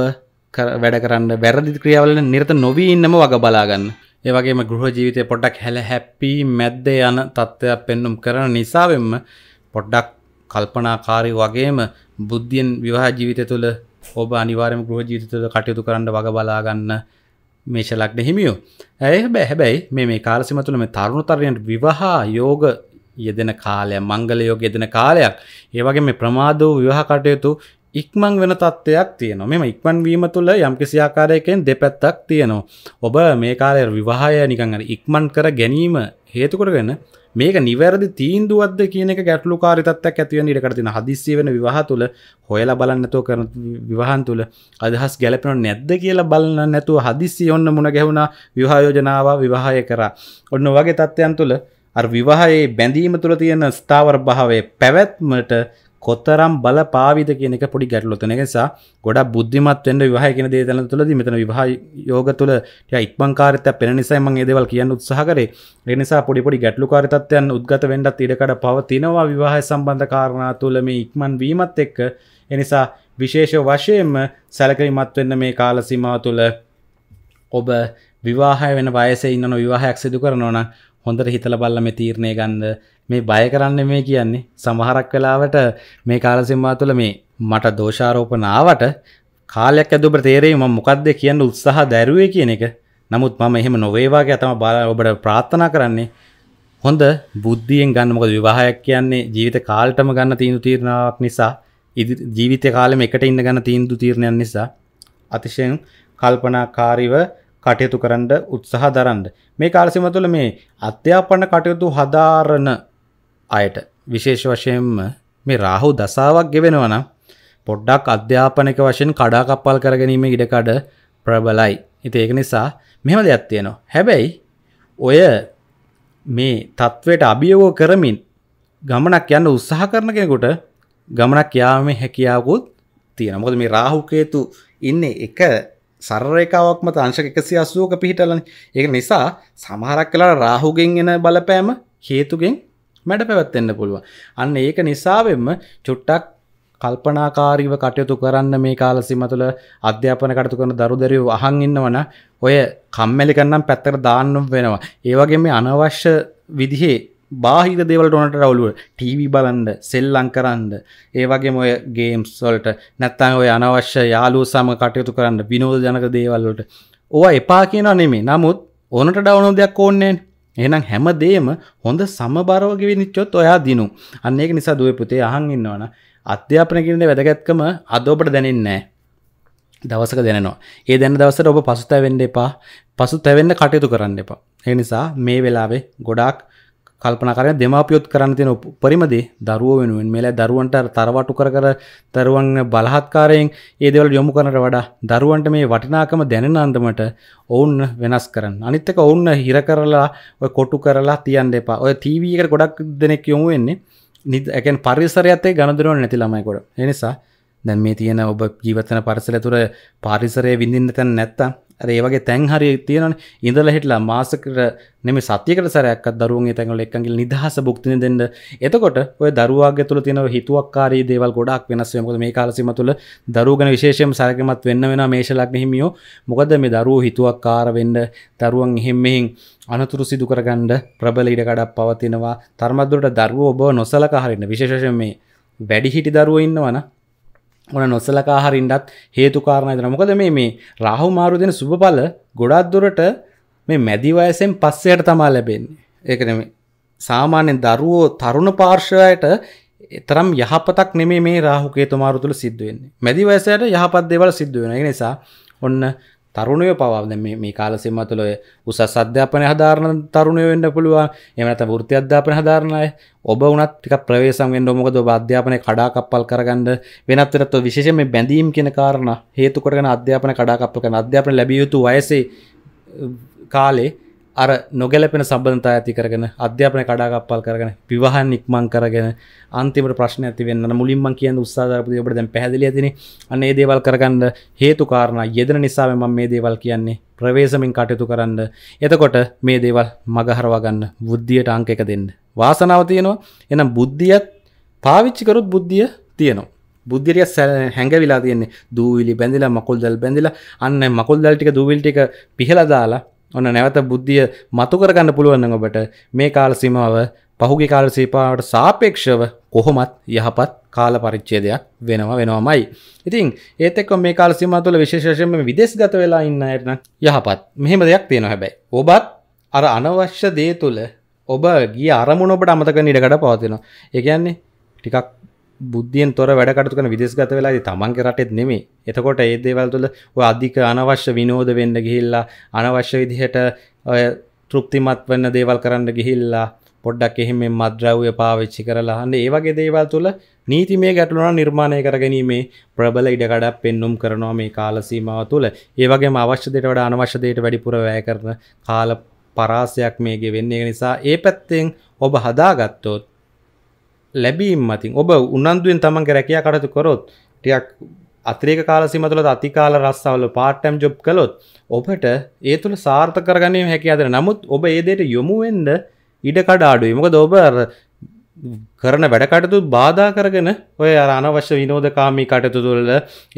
වැඩ කරන්න වැරදි ක්‍රියාවල නිරත නොවී ඉන්නම වග බලාගන්න ඒවගේම ගෘහ ජීවිතය පොඩ්ඩක් හැල හැපී මැද්දේ යන තත්ත්වයක් පෙන්නුම් කරන නිසාවෙන්ම පොඩ්ඩක් කල්පනාකාරී වගේම බුද්ධියෙන් විවාහ ජීවිතය තුළ ඔබ අනිවාරම ගෘහ ජීවිත තුළ කටයුතු කරන්න වග බලාගන්න මේශලක්න හිමියෝ ඇය බැ හැබැයි මේ මේ කාලසිම තුළ මේ තරුණතරයන්ට විවාහා යෝග යෙදෙන කාලය මංගල යෝග යෙදෙන කාලයක් ඒවගේ මේ ප්‍රමාදෝ විවාහ කටයුතු ඉක්මං වෙන තත්ත්වයක් තියෙන මෙම ඉක්මන් වීම තුළ යම්කිසියාකාරයකෙන් දෙපැත්තක් තියෙනවා. ඔබ මේ කාලය විවාහය නිකං ඉක්මන් කර ගැනීම හේතුකොටගෙන මේක නිවැරදි තීන්දුවත්ද කියන ගැටලු කාරිතත්වයක් ඇතිව නිරකරතින හදිස්සිය වෙන විවාහ තුළ හොයලා බලන්නතෝ කරන විවාහන් තුළ අදහස් ගැලපෙන නැද්ද කියලා බලන්න නැතුව හදිස්සි ඔන්න මුණ ගැහුණා විවාහයෝජනාව විවාහය කරා. ඔන්න වගේ තත්ත්වයන් තුළ අර විවාහයේ බැඳීම තුළ තියෙන ස්ථාවර භාවයේ පැවැත්මට කොතරම් බල පාවිද කෙනෙක පොඩි ගැටලොතන නිසා ගොඩ බුද්ධිමත්වෙන්ට විවාහ කෙන දේ තැන තුළද මෙතන විවාහ යෝග තුළ ඉක්මංකාරත පෙන නිසාම ඒදවල් කියන්න උත්සාහකර එනිසා පොඩිපොඩි ගැටලු කාරිතත්වයන් උද්ගත වෙන්ඩත් ඉඩකට පවතිනවා විවාහ සම්බන්ධ කාරණා තුළ මේ ඉක්මන් වීමත් එක්ක එනිසා විශේෂ වශයෙන්ම සැලකරිමත්වෙන්න මේ කාලසිමාව තුළ ඔබ විවාහය වෙන වයස ඉන්න විවාහයක් සිදු කරනවන හොඳට හිතල බල්ල මේ තීරණය ගන්ද මේ බය කරන්න මේ කියන්නේ සමහරක් වෙලාවට මේ කාලසිම්මා තුළ මේ මට දෝෂාරෝපනාවට කාලයක් ඇදුබට තේරේ ම මොකක්ද කියන්න උත්සාහ දැරුවේ කියන එක නමුත් මම එහෙම නොවේවාගේ ඇතම බල ඔබට ප්‍රාත්ථනා කරන්නේ හොඳ බුද්ධියෙන් ගන්න මොකද විවාහයක් කියන්නේ ජීවිත කාලටම ගන්න තීන්දු තීරණාවක් නිසා ජීවිත කාලෙම එකට ඉන්න ගන්න තීන්දු තීරණයක් නිසා අතිශයින් කල්පනාකාරීව කටයුතු කරන්න උත්සාහ දරන්න. මේ කාලසිම තුළ මේ අධ්‍යාපන කටයුතු හදාරන අයට විශේෂ වශයෙන්ම මේ රාහු දසාවක් ගෙවෙනවා නම් පොඩ්ඩක් අධ්‍යාපනික වශයෙන් කඩාකප්පල් කරගැනීම ඉඩකඩ ප්‍රබලයි. ඉතින් ඒක නිසා මෙහෙම දෙයක් තියෙනවා. හැබැයි ඔය මේ தത്വයට අභියෝග කරමින් ගමනක් යන්න උත්සාහ කරන කෙනෙකුට ගමනක් යාමේ හැකියාවකුත් තියෙනවා. මොකද මේ රාහු කේතු ඉන්නේ එක සර්රේකාවක්ම තංශක එකසි අසුවක පිහිටලන ඒ නිසා සමහරක් කලා රාහුගෙන් එන බලපෑම හේතුගෙන් මැඩ පැවැත්වෙන්න පුළුව. අන්න ඒක නිසාවෙන්ම චුට්ටක් කල්පනාකාරීව කටයුතු කරන්න මේ කාලසිම තුළ අධ්‍යාපන කටයුතු කරන දරුදරියෝ අහන් ඉන්නවන ඔය කම්මැලිකන්නම් පැත්තට දාන්න වෙනවා. ඒ වගේ මේ අනවශ්‍ය විදිහේ බාහිර දේවලට ඕනට රවුලුව ටීවි බලන්ඩ සෙල්ලං කරන්න ඒවගේ මොය ගේම්ස් වලට නැත්තන් ඔය අනවශ්‍ය යාලූ සම කටයුතු කරන්න විනෝද ජනක දේවල්ලට ඕවා එපා කියනවා නෙමේ නමුත් ඕනට ඩවනෝ දෙයක් ඕන්නේෙන් එහෙනම් හැමදේම හොඳ සමබරව ගෙවිනිච්චොත් ඔයා දිනු අන්න ඒක නිසා දුවේ පුතේ අහන් ඉන්නවන අධ්‍යාපන කියන්නේ වැදගත්කම අද ඔබට දැනෙන්නේ දවසක දැනෙනවා ඒ දැන දවසට ඔබ පසුතැවෙන්න එපා පසුතැවෙන්න කටයුතු කරන්න එපා ඒ නිසා මේ වෙලාවේ ගොඩාක් කල්පන කරන දෙමාපියොත් කරන්න තියෙන උපරිමදේ දරුවෝ වෙනුවෙන් මේලා දරුවන්ට තරවටු කර කර දරුවන් බලහත්කාරයෙන් ඒ දේවල් යොමු කරනට වඩා දරුවන්ට මේ වටිනාකම දැනෙන අන්දමට ඔවුන් වෙනස් කරන්න. අනිත් එක ඔවුන් හිර කරලා ඔය කොටු කරලා තියන්න එපා. ඔය ටීවී එකට ගොඩක් දෙනෙක් යොමු වෙන්නේ නිත් එකෙන් පරිසරයත් එක්ක ගනුදෙනුවක් නැති ළමයි කොට. ඒ නිසා දැන් මේ තියෙන ඔබ ජීවිතන පරිසරය තුර පරිසරය විඳින්න තැන නැත්තම් ඒවගේ තැන් හරි තියෙන ඉඳල හිටලා මාසකට නෙම සතියකට සරයක් දරුවන් තැන්ල එකගල් නිදහස භුක්තින දෙන්න එතකොට ඔය දරුවගේ තුළ තින හිතුවක්කාරී දේවල් ගොඩක් වෙනස්වමක මේ කාලසිම තුළ දරුගෙන විශේෂයම සරකමත් වෙන්න වෙන මේශලක් හිමියෝ මොකද මේ දරුව හිතුවක්කාර වෙන්න දරුවන් එහෙම්මෙහින් අනතුරු සිදු කරගණ්ඩ ප්‍රබල ඉඩකඩක් පවතිනවා තර්මදුරට දරුව ඔබ නොසලකහරන්න විශේෂම මේ වැඩිහිටි දරුව ඉන්නවන ඕන නොස්සලකා හරින්ටත් හේතුකාරණ දන මොකද මේ මේ රාහු මාරු දෙන සුභඵල ගොඩක් දුරට මේ මැදි වයසෙන් පස්සයට තමා ලැබෙන්නේ ඒකන මේ සාමාන්‍යෙන් දරුවෝ තරුණ පාර්ශවයට එතරම් යහපතක් නෙමේ මේ රාහුකේතු මාරු තුළ සිද්ධ වෙන්නේ මැදි වයසට යහපත් දේවල් සිද්ධ වෙන නිසා ඔන්න තරුණය පවා මේ කාලසිම තුළ උසස් අධ්‍යාපනය හදාරණ තරුණය වෙන්න පුළුවන් එමනත ෘති අධ්‍යාපන හදාරණය ඔබ උනත් ටික ප්‍රවේසන්ෙන් ොමකද අධ්‍යාපනය කඩාකප්පල් කරගන්න වෙනත්තරත් විශේෂ මේ බැඳීම් කෙන කාරණ හේතු කරන අධ්‍යාපන කඩාකප්ප කන අධ්‍යාපන ලැබියයුතු වයසේ කාලේ අර නොගැලපෙන සබඳතා ඇති කරගෙන අධ්‍යාපන කඩාගප්පල් කරගෙන විවාහන් ඉක්මං කරගෙන අන්තිමට ප්‍රශ්න ඇති වෙන්න මුලින්ම කියන උත්සාධරපති ඔබට දැන් පැහැදිලි ඇතින අන්නේ දේවල් කරගන්න හේතු කාරණ යෙදෙන නිසාම මම මේ දේවල් කියන්නේ ප්‍රවේශමින් කටයුතු කරන්න එතකොට මේ දේවල් මගහරවා ගන්න බුද්ධියට අංක එක දෙන්න වාසනාව තියෙනවා එහෙනම් බුද්ධියත් පාවිච්චි කරොත් බුද්ධිය තියෙනවා බුද්ධිරිය සැ හැඟවිලා තියෙන්නේ දූවිලි බැඳිලා මකුල් දැල් බැඳිලා අන්න මකුල් දැල් ටික දූවිල් ටික පිහලා දාලා ඔන්න නැවත බුද්ධිය මතු කරගන්න පුළුවන් ඔබට මේ කාල සීමාව පහුගේ කාල සීපාවට සාපේක්ෂව කොහොමත් යහපත් කාල පරිච්ඡේදයක් වෙනවා වෙනවමයි. ඉතින් ඒත් එක්ක මේ කාල සීමාව තුළ විශේෂයෙන්ම විදේශගත වෙලා ඉන්න අයට නම් යහපත්. මෙහෙම දෙයක් තියෙනවා හැබැයි. ඔබත් අර අනවශ්‍ය දේ තුළ ඔබ ගිය අරමුණ ඔබට අමතක කරන්න ඉඩ කඩ පවතිනවා. ඒ කියන්නේ ටිකක් බුද්ධියෙන් තොර වැඩකටතුකන විදෙස්ගත වෙලා තමන්ගේ රටෙත් නෙමේ එතකොට ඒ දේවල් තුළ ඔය අධික අනවශ්‍ය විනෝද වෙන්න ගිහිල්ලා අනවශ්‍ය විදිහට ඔය තෘප්තිමත් වන්න දේවල් කරන්න ගිහිල්ලා පොඩ්ඩක් එහෙම මද්‍රව්‍ය පාවිච්චි කරලාහන්න ඒවගේ දේවල් තුළ නීති මේ ගැටලුනා නිර්මාණය කරගැනීමේ ප්‍රබල ඉඩකඩක් පෙන්නුම් කරනවා මේ කාලසීමාව තුළ ඒවගේ අවශ්‍ය දෙයට වඩ අනවශ්‍යදයට වැඩිපුර වැය කරන කාල පරාසයක් මේගේ වෙන්නේ නිසා ඒ පැත්තෙන් ඔබ හදාගත්තොත් ලැබීම් මතින් ඔබ උනන්දුවෙන් තමන්ගේ රැකයා කටතු කොරොත් ටියක් අත්‍රේක කාලසිම තුළ අතිකාල රස්සවල පාටම් ජොබ් කළොත් ඔබට ඒ තුළ සාර්ථ කරගනීම හැකියාදර නමුත් ඔබ ඒදයට යොමුුවෙන්ද ඉඩකඩාඩුයි මොක දෝබ කරන වැඩකටතු බාධා කරගෙන ඔය අනවශ්‍ය විනෝදකාමී කටතු තුළ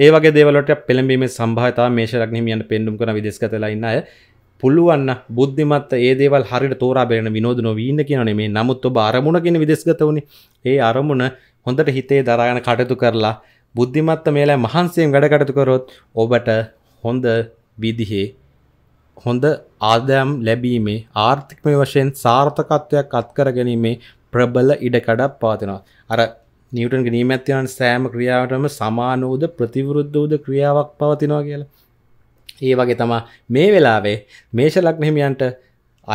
ඒ වගේ දේවලට පෙළඹීම සම්භාතා මේශරක් හිමියන් පෙන්ඩුම් කන විදෙස්කතලයින්න පුළුවන්න බුද්ධිමත් ඒදේවල් හරිට තෝරා බැරෙන විනෝද නොවීන්න කියනේ මේ නමුත් ඔබ අරමුණගෙන විදෙස්ගත වුණේ ඒ අරමුණ හොඳට හිතේ දරාගෙන කටයුතු කරලා බුද්ධිමත්ත මේලා මහන්සයෙන් වැඩකටතු කරොත් ඔබට හොඳ විදිහේ හොඳ ආදයම් ලැබීමේ ආර්ථිකමය වශයෙන් සාර්ථකත්වයක් අත්කර ගැනීමේ ප්‍රබල ඉඩකඩක් පාතිනවා. අර නිියටන් ගනීමැත්තියන් සෑම ක්‍රියාවටම සමානෝද ප්‍රතිවරුද්ධෝද ක්‍රියාවක් පවතිනවා කියලා ඒ වගේ තමා මේ වෙලාවේ මේෂලක් මෙහිමියන්ට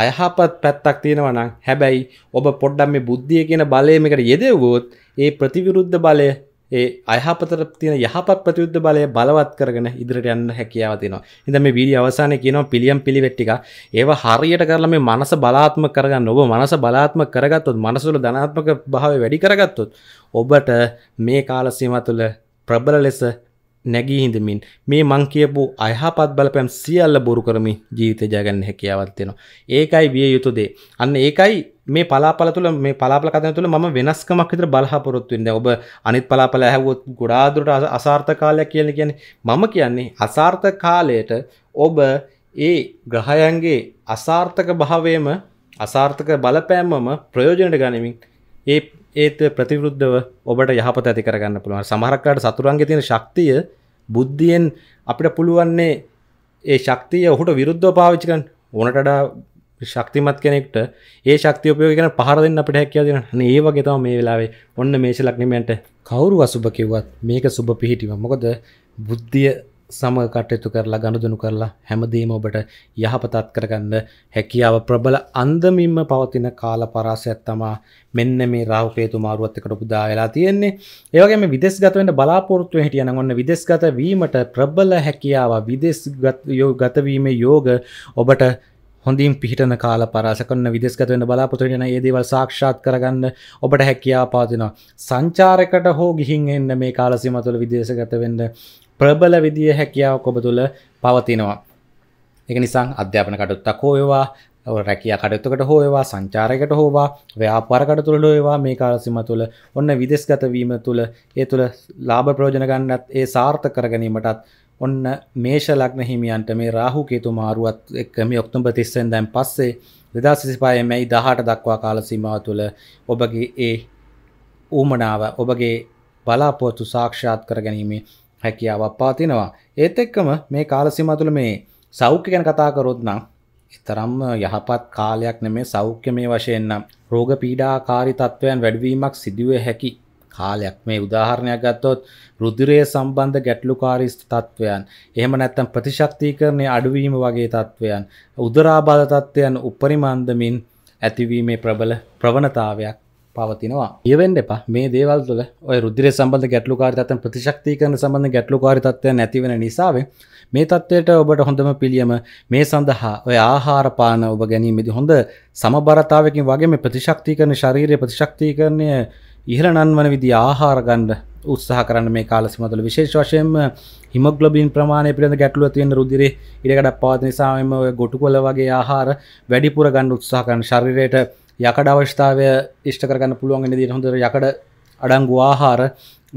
අයහපත් පැත්තක් තියෙනවා නම් හැබැයි ඔබ පොඩ්ඩක් මේ බුද්ධිය කියන බලය මේකට යෙදෙවුවොත් ඒ ප්‍රතිවිරුද්ධ බලය ඒ අයහපතට තියෙන යහපත් ප්‍රතිවිරුද්ධ බලය බලවත් කරගෙන ඉදිරියට යන්න හැකියාව තියෙනවා. ඉතින් මේ වීඩියෝ අවසානයේ කියනවා පිළියම් පිළිවෙත් ටික. ඒව හරියට කරලා මේ මනස බලාත්මක කරගන්න. ඔබ මනස බලාත්මක කරගත්තොත් මනස වල ධනාත්මක භාවය වැඩි කරගත්තොත් ඔබට මේ කාල සීමාව තුළ ප්‍රබල ලෙස නැගී හිඳමින් මේ මං කියපු අයහපත් බලපෑම් සියල්ල බොරු කරමින් ජීවිතය ජයගන්න හැකියාවක් තියෙනවා. ඒකයි විය යුතු දේ. අන්න ඒකයි මේ පලාපල තුළ මේ පලාපල කතන තුළ මම වෙනස්කමක් විතර බලාපොරොත්තු වෙන්නේ. ඔබ අනිත් පලාපල ඇහුවොත් ගොඩාක් දුරට අසාර්ථක කාලයක් කියලා කියන්නේ මම කියන්නේ අසාර්ථක කාලයට ඔබ ඒ ග්‍රහයන්ගේ අසාර්ථක භාවයේම අසාර්ථක බලපෑමම ප්‍රයෝජනට ගනිමින් ඒ ඒත් ප්‍රතිවෘද්ධව ඔබට යහපත ඇති කරගන්න පුළුවන් සමහරක්ලාට සතුරන්ගේ තියෙන ශක්තිය බුද්ධියෙන් අපිට පුළුවන්නේ ඒ ශක්තිය ඔහුට විරුද්ධව පාවිච්චි කරන්න ඕනටඩා ශක්තිමත් කෙනෙක්ට ඒ ශක්තියපයෝග කියන පහර දෙන්න අපිට හැකියාව දෙන ඒ වගේ තමයි මේ වෙලාවේ ඔන්න මේෂ ලග්නමයන්ට කවුරු අසුබ කිව්වත් මේක සුබ පිහිටීම මොකද බුද්ධිය සම කටයුතු කරලා ගණදුනු කරලා හැමදීම ඔබට යහපතත් කරගන්න හැකියාව ප්‍රබල අන්දමින්ම පවතින කාල පරාසයක් තමා මෙන්න මේ රාහුකේතු මාරුවත් එකට පුදා වෙලා තියෙන්නේ. ඒ වගේම විදේශගත වෙන්න බලාපොරොත්තු වෙ හිටියනම් ඔන්න විදේශගත වීමට ප්‍රබල හැකියාව විදේශගත යෝගත වීමේ යෝග ඔබට හොඳින් පිහිටන කාල පරස කන්න විදෙස්ගත වන්න බලාපොතුරෙන ඒදවල් සාක්ෂාත් කරගන්න ඔබට හැකියා පාතිනවා. සංචාරකට හෝ ගිහින් එන්න මේ කාලසිම තුළ විදේශගත වෙන්න ප්‍රබල විදිිය හැකියාව කොබ තුළ පවතිනවා. එක නිසං අධ්‍යාපන කටුත්තක් හෝයවා රැකිය කටයුත්තකට හෝයවා සංචාරකට හෝවා ව්‍යාපාරකට තුළ ලොයවා මේ කාලසිම තුළ ඔන්න විදෙස්ගතවීම තුළ ඒ තුළ ලාභ ප්‍රෝජන ගන්නත් ඒ සාර්ථ කරගනීමටත් ඔන්න මේෂ ලග්න හිමියන්ට මේ රාහු කේතු මාරුවත් එක්ක මේ ඔක්තෝබර් 30 වෙනිදාන් පස්සේ 2025 මැයි 18 දක්වා කාල සීමාව තුළ ඔබගේ ඒ ඌමනාව ඔබගේ බලාපොරොත්තු සාක්ෂාත් කරගැනීමේ හැකියාවක් පවතිනවා. ඒත් එක්කම මේ කාල සීමාව තුළ මේ සෞඛ්‍ය ගැන කතා කරොත් නම් තරම්ම යහපත් කාලයක් නෙමේ සෞඛ්‍ය මේ වශයෙන් නම් රෝග පීඩාකාරී තත්ත්වයන් වැඩිවීමක් සිදුවේ හැකි කාලයක් මේ උදාහරණයක් ගත්තොත් රුධිරය සම්බන්ධ ගැටලුකාරී තත්ත්වයන් එහෙම නැත්නම් ප්‍රතිශක්තිකරණයේ අඩුවීම වගේ තත්ත්වයන් උදරාබාධ තත්ත්වයන් උපරිමන්දමින් ඇතිවීමේ ප්‍රබල ප්‍රවණතාවයක් පවතිනවා. ඊවෙන්න එපා මේ දේවල් තුළ ඔය රුධිරය සම්බන්ධ ගැටලුකාරී තත්ත්වයන් ප්‍රතිශක්තිකරණ සම්බන්ධ ගැටලුකාරී තත්ත්වයන් ඇති වෙන නිසා මේ තත්ත්වයට ඔබට හොඳම පිළියම මේ සඳහා ඔය ආහාර පාන ඔබ ගැනීමේදී හොඳ සමබරතාවයකින් වගේ මේ ප්‍රතිශක්තිකරණ ශාරීරික ප්‍රතිශක්තිකරණයේ ඉහළ නන්වන විදි ආහාර ගණ්ඩ උත්සාහ කරන්න මේ කාලසිමතුළ විශේෂ වශයෙන් හිමගලබින් ප්‍රමාණය පිළඳ ගැටලුව තියෙන රුදිරේ ඉඩකට පවත් නිසාම ගොටු කොල වගේ ආහාර වැඩිපුර ගණ්ඩ උත්සාහ කරන ශරිරයට යකඩ අවස්ථාවය ඉෂ්ට කරගන්න පුළුවන් දින හොඳර යකඩ අඩංගු ආහාර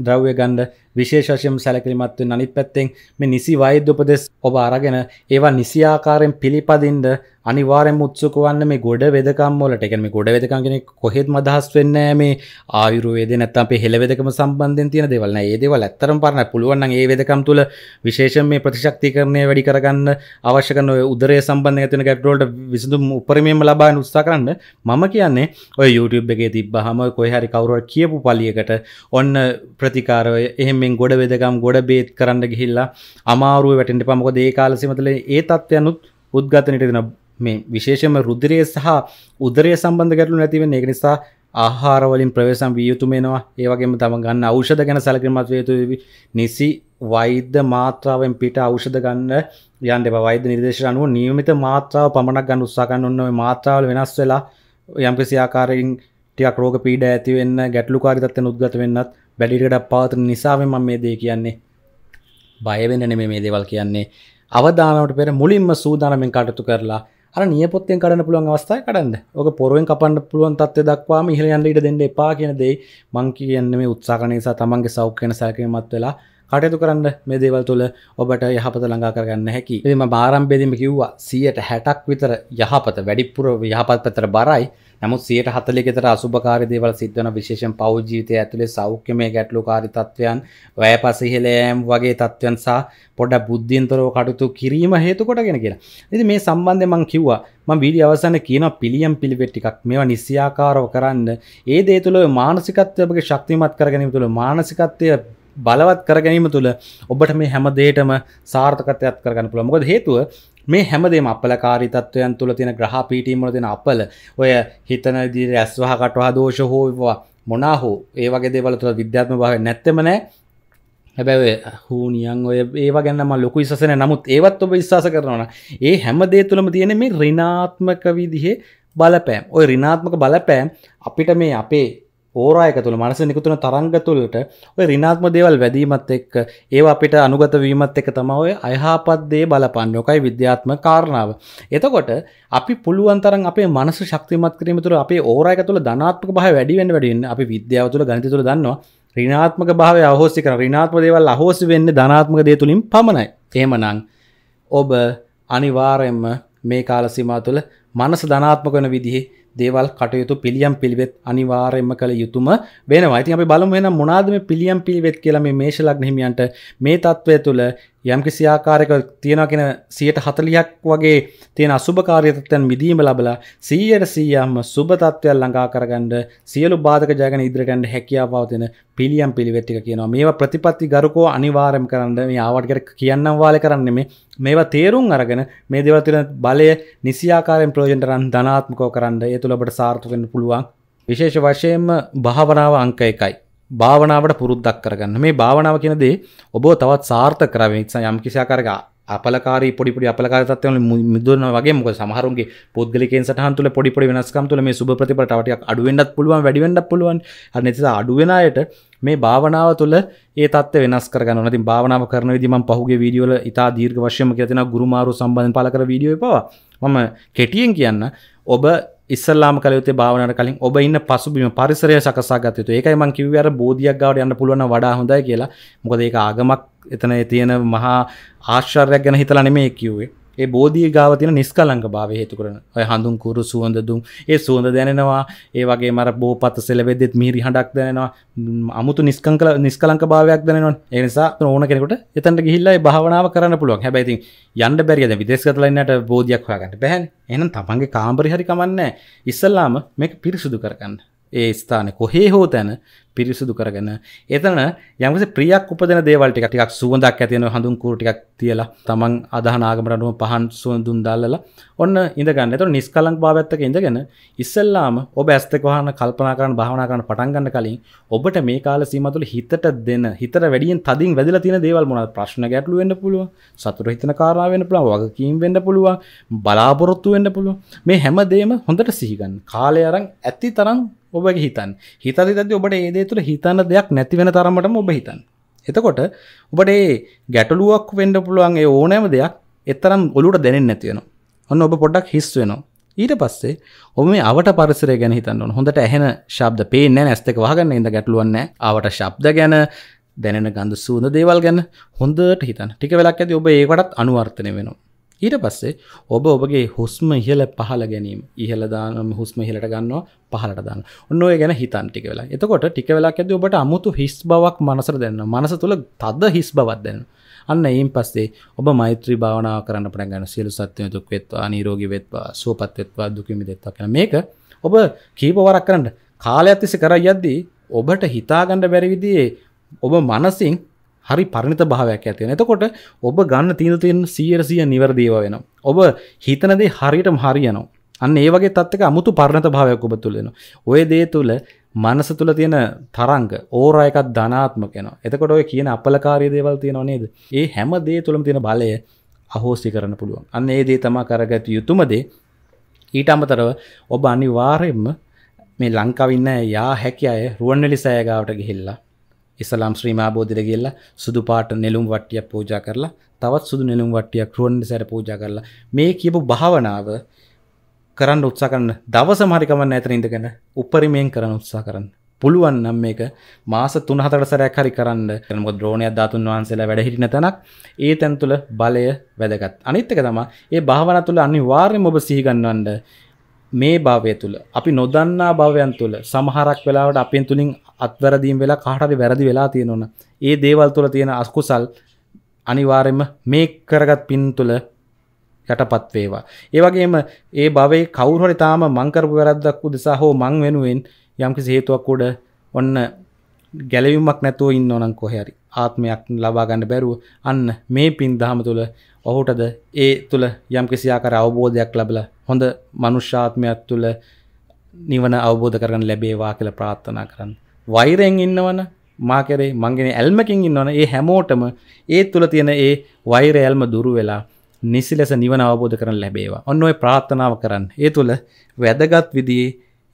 ද්‍රව්‍ය ගණ්ඩ විශේෂයෙන් සැලකිලිමත්වෙන් අනිත් පැත්තෙන් මේ නිසි වෛද්‍ය උපදෙස් ඔබ අරගෙන ඒවා නිසියාකාරයෙන් පිළිපදින්ද අනිවාරෙන් උත්සුකවන්න මේ ගොඩ වෙදකම් වලට එකන මේ ගොඩ වෙදකම් කෙනෙක් කොහෙත්ම අදහස් වෙන්නේ නැහැ මේ ආයුර්වේදේ නැත්නම් අපේ හෙළ වෙදකම සම්බන්ධයෙන් තියෙන දේවල් නෑ. ඒ දේවල් ඇත්තරම පරණයි. පුළුවන් නම් ඒ වෙදකම් තුල විශේෂයෙන් මේ ප්‍රතිශක්තිකරණය වැඩි කරගන්න අවශ්‍ය කරන ඔය උදරය සම්බන්ධයෙන් ඇති වෙන ගැටලු වලට විසඳුම් උපරිමයෙන්ම ලබාගෙන උත්සාහ කරන්න. මම කියන්නේ ඔය YouTube එකේ තිබ්බහම කොහේ හරි කවුරු හරි කියපු පළියකට ඔන්න ප්‍රතිකාරය එහෙම මේ ගොඩ වෙදකම් ගොඩ බේත් කරන්න ගිහිල්ලා අමාරුව වැටෙන්ට පමකො දේ කාලසිමතුල ඒ තත්වයනුත් උද්ගතනයට දෙෙන මේ විශේෂම රුදරය සහ උදරය සම්බන්ධ කරලු නැතිවෙන ඒ නිසා ආහාරවලින් ප්‍රවේශම් විය යුතුමෙනවා ඒවගේම තම ගන්න අවෂධ ගැන සැලකිරීමත් යුතු නිසි වෛද්‍ය මාත්‍රාවෙන් පිට අවෂධ ගන්න යන්න එපා වෛද්‍ය නිර්දේශ අනුව නියමිත මාත්‍රාව පමණක් ගන්න උත්සාහ ගන්න ඔන්න ඔය මාත්‍රාවල වෙනස් වෙලා යම්කිසි ආකාරයෙන් ටිකක් රෝග පීඩ ඇතිවෙන්න ගැටලුකාරී තත්ත්වෙන් උද්ගත වෙන්නත් වැඩිටකටක් පාතන නිසාවෙන් මම මේ දේ කියන්නේ බයවෙන්න නෙමේ මේ දේවල් කියන්නේ අවදානට පෙර මුලින්ම සූදානමෙන් කටතු කරලා අර නියපොත්තෙන් කඩන්න පුළුවන් අවස්ථාවක් කඩන්න. ඔක පොරෙන් කපන්න පුළුවන් තත්ත්වය දක්වාම ඉහළ යන්න ඉඩ දෙන්න එපා කියන දෙයි මං කියන්නේ මේ උත්සාහ කරන නිසා තමන්ගේ සෞඛ්‍ය ගැන සැලකීමත් වෙලා කටයුතු කරන්න මේ දේවල් තුළ ඔබට යහපත ළඟා කරගන්න හැකි. ඉතින් මම ආරම්භයේදීම කිව්වා 160ක් විතර යහපත වැඩිපුර යහපත් පැත්තට බරයි. නමුත් සියයට හතලිකෙතර අසුභකාරි දේවල් සිද්ධවන විශේෂෙන් පෞද් ජීවිතය ඇතුළේ සෞඛ්‍යමය ගැටලුකාරි තත්ත්වයන් වැය පසහිලෑම් වගේ තත්ත්වයන් සහ පොඩ බුද්ධියන්තරව කටුතු කිරීම හේතුකොටගෙන කියලා. ඉතින් මේ සම්බන්ධයෙන් මම කිව්වා මම වීඩියෝ අවසානයේ කියනවා පිළියම් පිළිවෙත් ටිකක් මේවා නිසියාකාරව කරන්න. ඒ දේ තුළ මානසිකත්වය ඔබගේ ශක්තිමත් කර ගැනීම තුළ මානසිකත්වය බලවත් කර ගැනීම තුළ ඔබට මේ හැම දෙයකටම සාර්ථකත්වයක් කරගන්න පුළුවන්. මොකද හේතුව මේ හැමදේම අපල කාරිතත්වයන් තුළ තියෙන ග්‍රහ පීටීමල දෙෙන අපල ඔය හිතන දිර ඇස්වහ කටවා දෝෂ හෝවා මොනාහෝ ඒ වගේ දේවල තුළ විද්‍යාත්ම භාව නැත්තමනෑ හැබැව හූනියන් ඔය ඒවා ගැන්නම ලොකු ඉසන නමුත් ඒවත් ඔබ විශවාස කරනවන ඒ හැමදේ තුළම තියෙන මේ රිනාත්මක විදිහේ බලපෑම් ඔය රිනාත්මක බලපෑම් අපිට මේ අපේ ඕරායක තුළ මනස නිකුතුන තරංග තුළට ඔය රිනාත්ම දේවල් වැදීමත් එක්ක ඒ අපිට අනුගත වීමත් එක තම ඔය අයහපත්දේ බලපන්න ොකයි විද්‍යාත්ම කාරණාව. එතකොට අපි පුළුවන්තරන් අපේ මනස ශක්තිමත් කිරීමතුර අපේ ඕරයක තුළ ධනාත්මක බහ වැඩිවෙන් වැඩින් අපි විද්‍යාව තුළ ගනිතුර දන්නවා රිනාත්මක භාව අහෝසික රිනාත්ම දේවල් අහෝසි වෙන්න ධනාත්මක දේ තුළින් පමණයි. ඒමනං ඔබ අනිවාරයෙන්ම මේ කාලසිමා තුළ මනස ධනාත්මක වන විදිහේ දේවල් කටයුතු පිළියම් පිළිවෙත් අනිවාර්යෙන්ම කළ යුතුම වෙනවා. ඉතින් අපි බලමු එහෙනම් මොනවාද මේ පිළියම් පිළිවෙත් කියලා මේ මේෂ ලග්න හිමියන්ට මේ తත්වය තුළ යම් කිසි ආකාරයක තියෙනවා කියන 140ක් වගේ තියෙන අසුභකාරීත්වයන් මිදීම ලැබලා 100%ම සුබ තත්ත්වයක් ළඟා කරගන්න සියලු බාධක ජයගෙන ඉදිරියට යන්න හැකියාව පවතින පිළියම් පිළිවෙත් ටික කියනවා. මේවා ප්‍රතිපත්ති ගරුකෝ අනිවාර්යම කරන්න මේ ආවට කියන්නම් වාලේ කරන්නේ මේ මේවා තේරුම් අරගෙන මේ දේවල් තුළ බලය නිසියාකාරයෙන් ප්‍රයෝජනට ගන්න ධනාත්මකව කරන්න ඒ තුළ ඔබට සාර්ථක වෙන්න පුළුවන්. විශේෂ වශයෙන්ම භාවනාව අංක 1යි. භාවනාවට පුරුද්දක් කරගන්න මේ භාවනාව කියන දේ ඔබ තවත් සාර්ථක කරවෙන නිසා යම්කිසි ආකාරයක අපලකාරී පොඩි පොඩි අපලකාරී තත්ත්වයන් වලින් මිදුණා වගේ මොකද සමහරුන්ගේ පොත්ගලිකෙන් සටහන් තුළ පොඩි පොඩි වෙනස්කම් තුළ මේ සුබ ප්‍රතිඵල තව ටිකක් අඩු වෙන්නත් පුළුවන් වැඩි වෙන්නත් පුළුවන් අර නිසා අඩු වෙන අයට මේ භාවනාව තුළ ඒ තත්ත්ව වෙනස් කරගන්න ඕන. ඉතින් භාවනාව කරන විදිහ මම පහුගිය වීඩියෝ වල ඉතා දීර්ඝ වශයෙන්ම කියලා තියෙනවා ගුරුමාරු සම්බන්ධයෙන් පළ කර වීඩියෝ එපවා. මම කෙටියෙන් කියන්න ඔබ ඉස්සල්ලාම කලයුත්තේ භාවනාවට කලින් ඔබ ඉන්න පසුබිම පරිසරය සකසා ගත යුතුයි. ඒකයි මම කිව්වේ අර බෝධියක් ගාවට යන්න පුළුවන් නම් වඩා හොඳයි කියලා. මොකද ඒක ආගමක් එතන තියෙන මහා ආශ්චර්යයක් ගැන හිතලා නෙමෙයි කිව්වේ. ඒ බෝධී ගාව තියෙන නිස්කලංක භාවය හේතු කරන ඔය හඳුන් කුරු සුවඳ දුම් ඒ සුවඳ දැනෙනවා ඒ වගේ මර බෝපත සෙලවෙද්දෙත් මිහිරි හඬක් දැනෙනවා අමුතු නිස්කංකල නිස්කලංක භාවයක් දැනෙනවා ඒ නිසා ඕන කෙනෙකුට එතනට ගිහිල්ලා ඒ භාවනාව කරන්න පුළුවන් හැබැයි ඉතින් යන්න බැරිය දැන් විදේශගතලා ඉන්නට බෝධියක් හොයාගන්න බැහැනේ එහෙනම් තමන්ගේ කාමරේ හරි කමන්නේ ඉස්සල්ලාම මේක පිරිසුදු කරගන්න ඒ ස්ථාන කොහේ හෝ තැන පිරිසුදු කරගෙන එතන යමස ප්‍රියක් උපදන දේවල් ටික ටිකක් සුවඳක් ඇති වෙනවා හඳුන් කූරු ටිකක් තියලා තමන් අදහන ආගමට අනුව පහන් සුවඳුන් දාලා ඔන්න ඉඳ ගන්න. එතකොට නිෂ්කලංක භාවයත් එක්ක ඉඳගෙන ඉස්සෙල්ලාම ඔබ ඇස් දෙක වහන කල්පනා කරන භාවනා කරන පටන් ගන්න කලින් ඔබට මේ කාල සීමාව තුළ හිතට දෙන හිතට වැඩියෙන් තදින් වැදලා තියෙන දේවල් මොනවද? ප්‍රශ්න ගැටළු වෙන්න පුළුවන්, සතුට හිතන කාරණා වෙන්න පුළුවන්, වගකීම් වෙන්න පුළුවන්, බලාපොරොත්තු වෙන්න පුළුවන්. මේ හැම දෙයක්ම හොඳට සිහි ගන්න. කාලය අරන් ඇති තරම් ඔබ හිතන් හිත හිතද ඔබට ඒදේ තුළ හිතන්න දෙයක් නැති වෙන තරමටම ඔබ හිතන් එතකොට ඔබට ඒ ගැටලුවක් වෙන්ඩ පුළුවන්ගේ ඕනෑම දෙයක් එතරම් ඔලුට දැනෙන් නැතිවෙන ඔන්න ඔබ පොඩක් හිස් වෙනවා ඊට පස්සේ ඔම අවට පරිසරය ගැන හිතන්න හොඳට ඇහෙන ශබ්ද පේන ඇස්තක වහගන්න ඉඳ ගැටලුවන්න අවට ශබ්ද ගැන දැනෙන ගඳ සූඳ දේවල් ගැන හොඳට හිතන් ටික වෙලක් ඇති ඔබ ඒකටත් අනුවර්තනය වෙනවා ඊට පස්සේ ඔබ ඔබගේ හුස්ම ඉහල පහල ගැනීම ඉහලදානම හුස්ම හිලට ගන්නවා පහලට දන්න ඔන්න ඔය ගැන හිතන් ටික වෙලා එතකොට ටික වෙලා ඇද ඔබට අමුතු හිස් බවක් මනසර දෙන්න මනස තුළ තද හිස් බවත් දෙන්න අන්න ඒම් පස්සේ ඔබ මෛත්‍රී භාවනා කරන්න පට ගන්න සියලු සත්‍යය දුක් වෙත්වා නීරෝගි වෙත්වා සුවපත්වෙත්වා දුකිමි දෙත්වා කන මේක ඔබ කීපවරක් කරන්න කාලයක්තිසි කර යද්දී ඔබට හිතාගණඩ බැරිවිදියේ ඔබ මනසින් හරි පරිණත භාවයක් ඇතියෙන එතකොට ඔබ ගන්න තීන තියෙන සියරසිය නිවැරදිව වෙන ඔබ හිතනදේ හරියටම හරියනවා අන්න ඒ වගේ තත්ත්වක අමුතු පරිණත භාවයක් ඔබ තුළ වෙනවා ඔය දේ තුල මනස තුළ තියෙන තරංග ඕරා එකක් ධනාත්මක වෙනවා එතකොට ඔය කියන අපලකාරී දේවල් තියෙනව නේද ඒ හැම දේ තුළම තියෙන බලය අහෝසි කරන්න පුළුවන් අන්න ඒ දේ තමා කරගත යුතුම දේ ඊට අමතරව ඔබ අනිවාර්යෙන්ම මේ ලංකාවින්න යා හැකි අය රුවන්වැලි සෑගාවට ගිහිල්ලා ඉස්ලාම් ශ්‍රීමා බෝධිර ගිහිල්ලා සුදු පාට නෙළුම් වට්ටියක් පූජා කරලා තවත් සුදු නෙළුම් වට්ටියක් රුවන් සැර පූජා කරලා මේ කියපු භාවනාව කරන්න උත්සා කරන්න දවස මහරිකමන්න ඇතන ඉඳගෙන උපරිමයෙන් කරන උත්සා කරන්න පුළුවන් නම් මේක මාස තුනහතර සැරයක් හරි කරන්න කරම ද්‍රෝණය ධාතුන් වහන්සේලා වැඩහිටින තැනක් ඒ තැන් තුළ බලය වැදගත් අනිත්තක තමා ඒ භාවන තුළ අනිවාර්යම ඔබ සිහිගන්නවන්ඩ මේ භාවය තුළ අපි නොදන්නා භාවයන් තුළ සමහරක් වෙලාවට අපෙන් තුළින් අත්වැරදීම් වෙලා කාටරි වැරදි වෙලා තියෙනවන ඒ දේවල් තුළ තියෙන අස්කුසල් අනිවාරෙන්ම මේ කරගත් පින් තුළ යටපත් වේවා ඒවගේම ඒ බවේ කවුරහරි තාම මංකරපු වැරද්දක් උදෙසා හෝ මං වෙනුවෙන් යම්කි සේතුවක් උඩ ඔන්න ගැලවීමක් නැතුව ඉන්න ඕනං කොහැරි ආත්මයක් ලබා ගන්න බැරුව අන්න මේ පින් දහම තුළ ඔහුටද ඒ තුළ යම් කිසියාකර අවබෝධයක් ලබල හොඳ මනුෂ්‍යාත්මයක් තුළ නිවන අවබෝධ කරන ලැබේවා කියල ප්‍රාත්ථනා කරන්න වෛරයෙන් ඉන්නවන මා කරේ මංගෙන ඇල්මකින් ඉන්නවන ඒ හැමෝටම ඒ තුළ තියෙන ඒ වෛර ඇල්ම දුරු වෙලා නිසි ලෙස නිවන අවබෝධ කරන ලැබේවා ඔන්න ඔය ප්‍රාත්ථනාව කරන්න ඒ තුළ වැදගත් විදිේ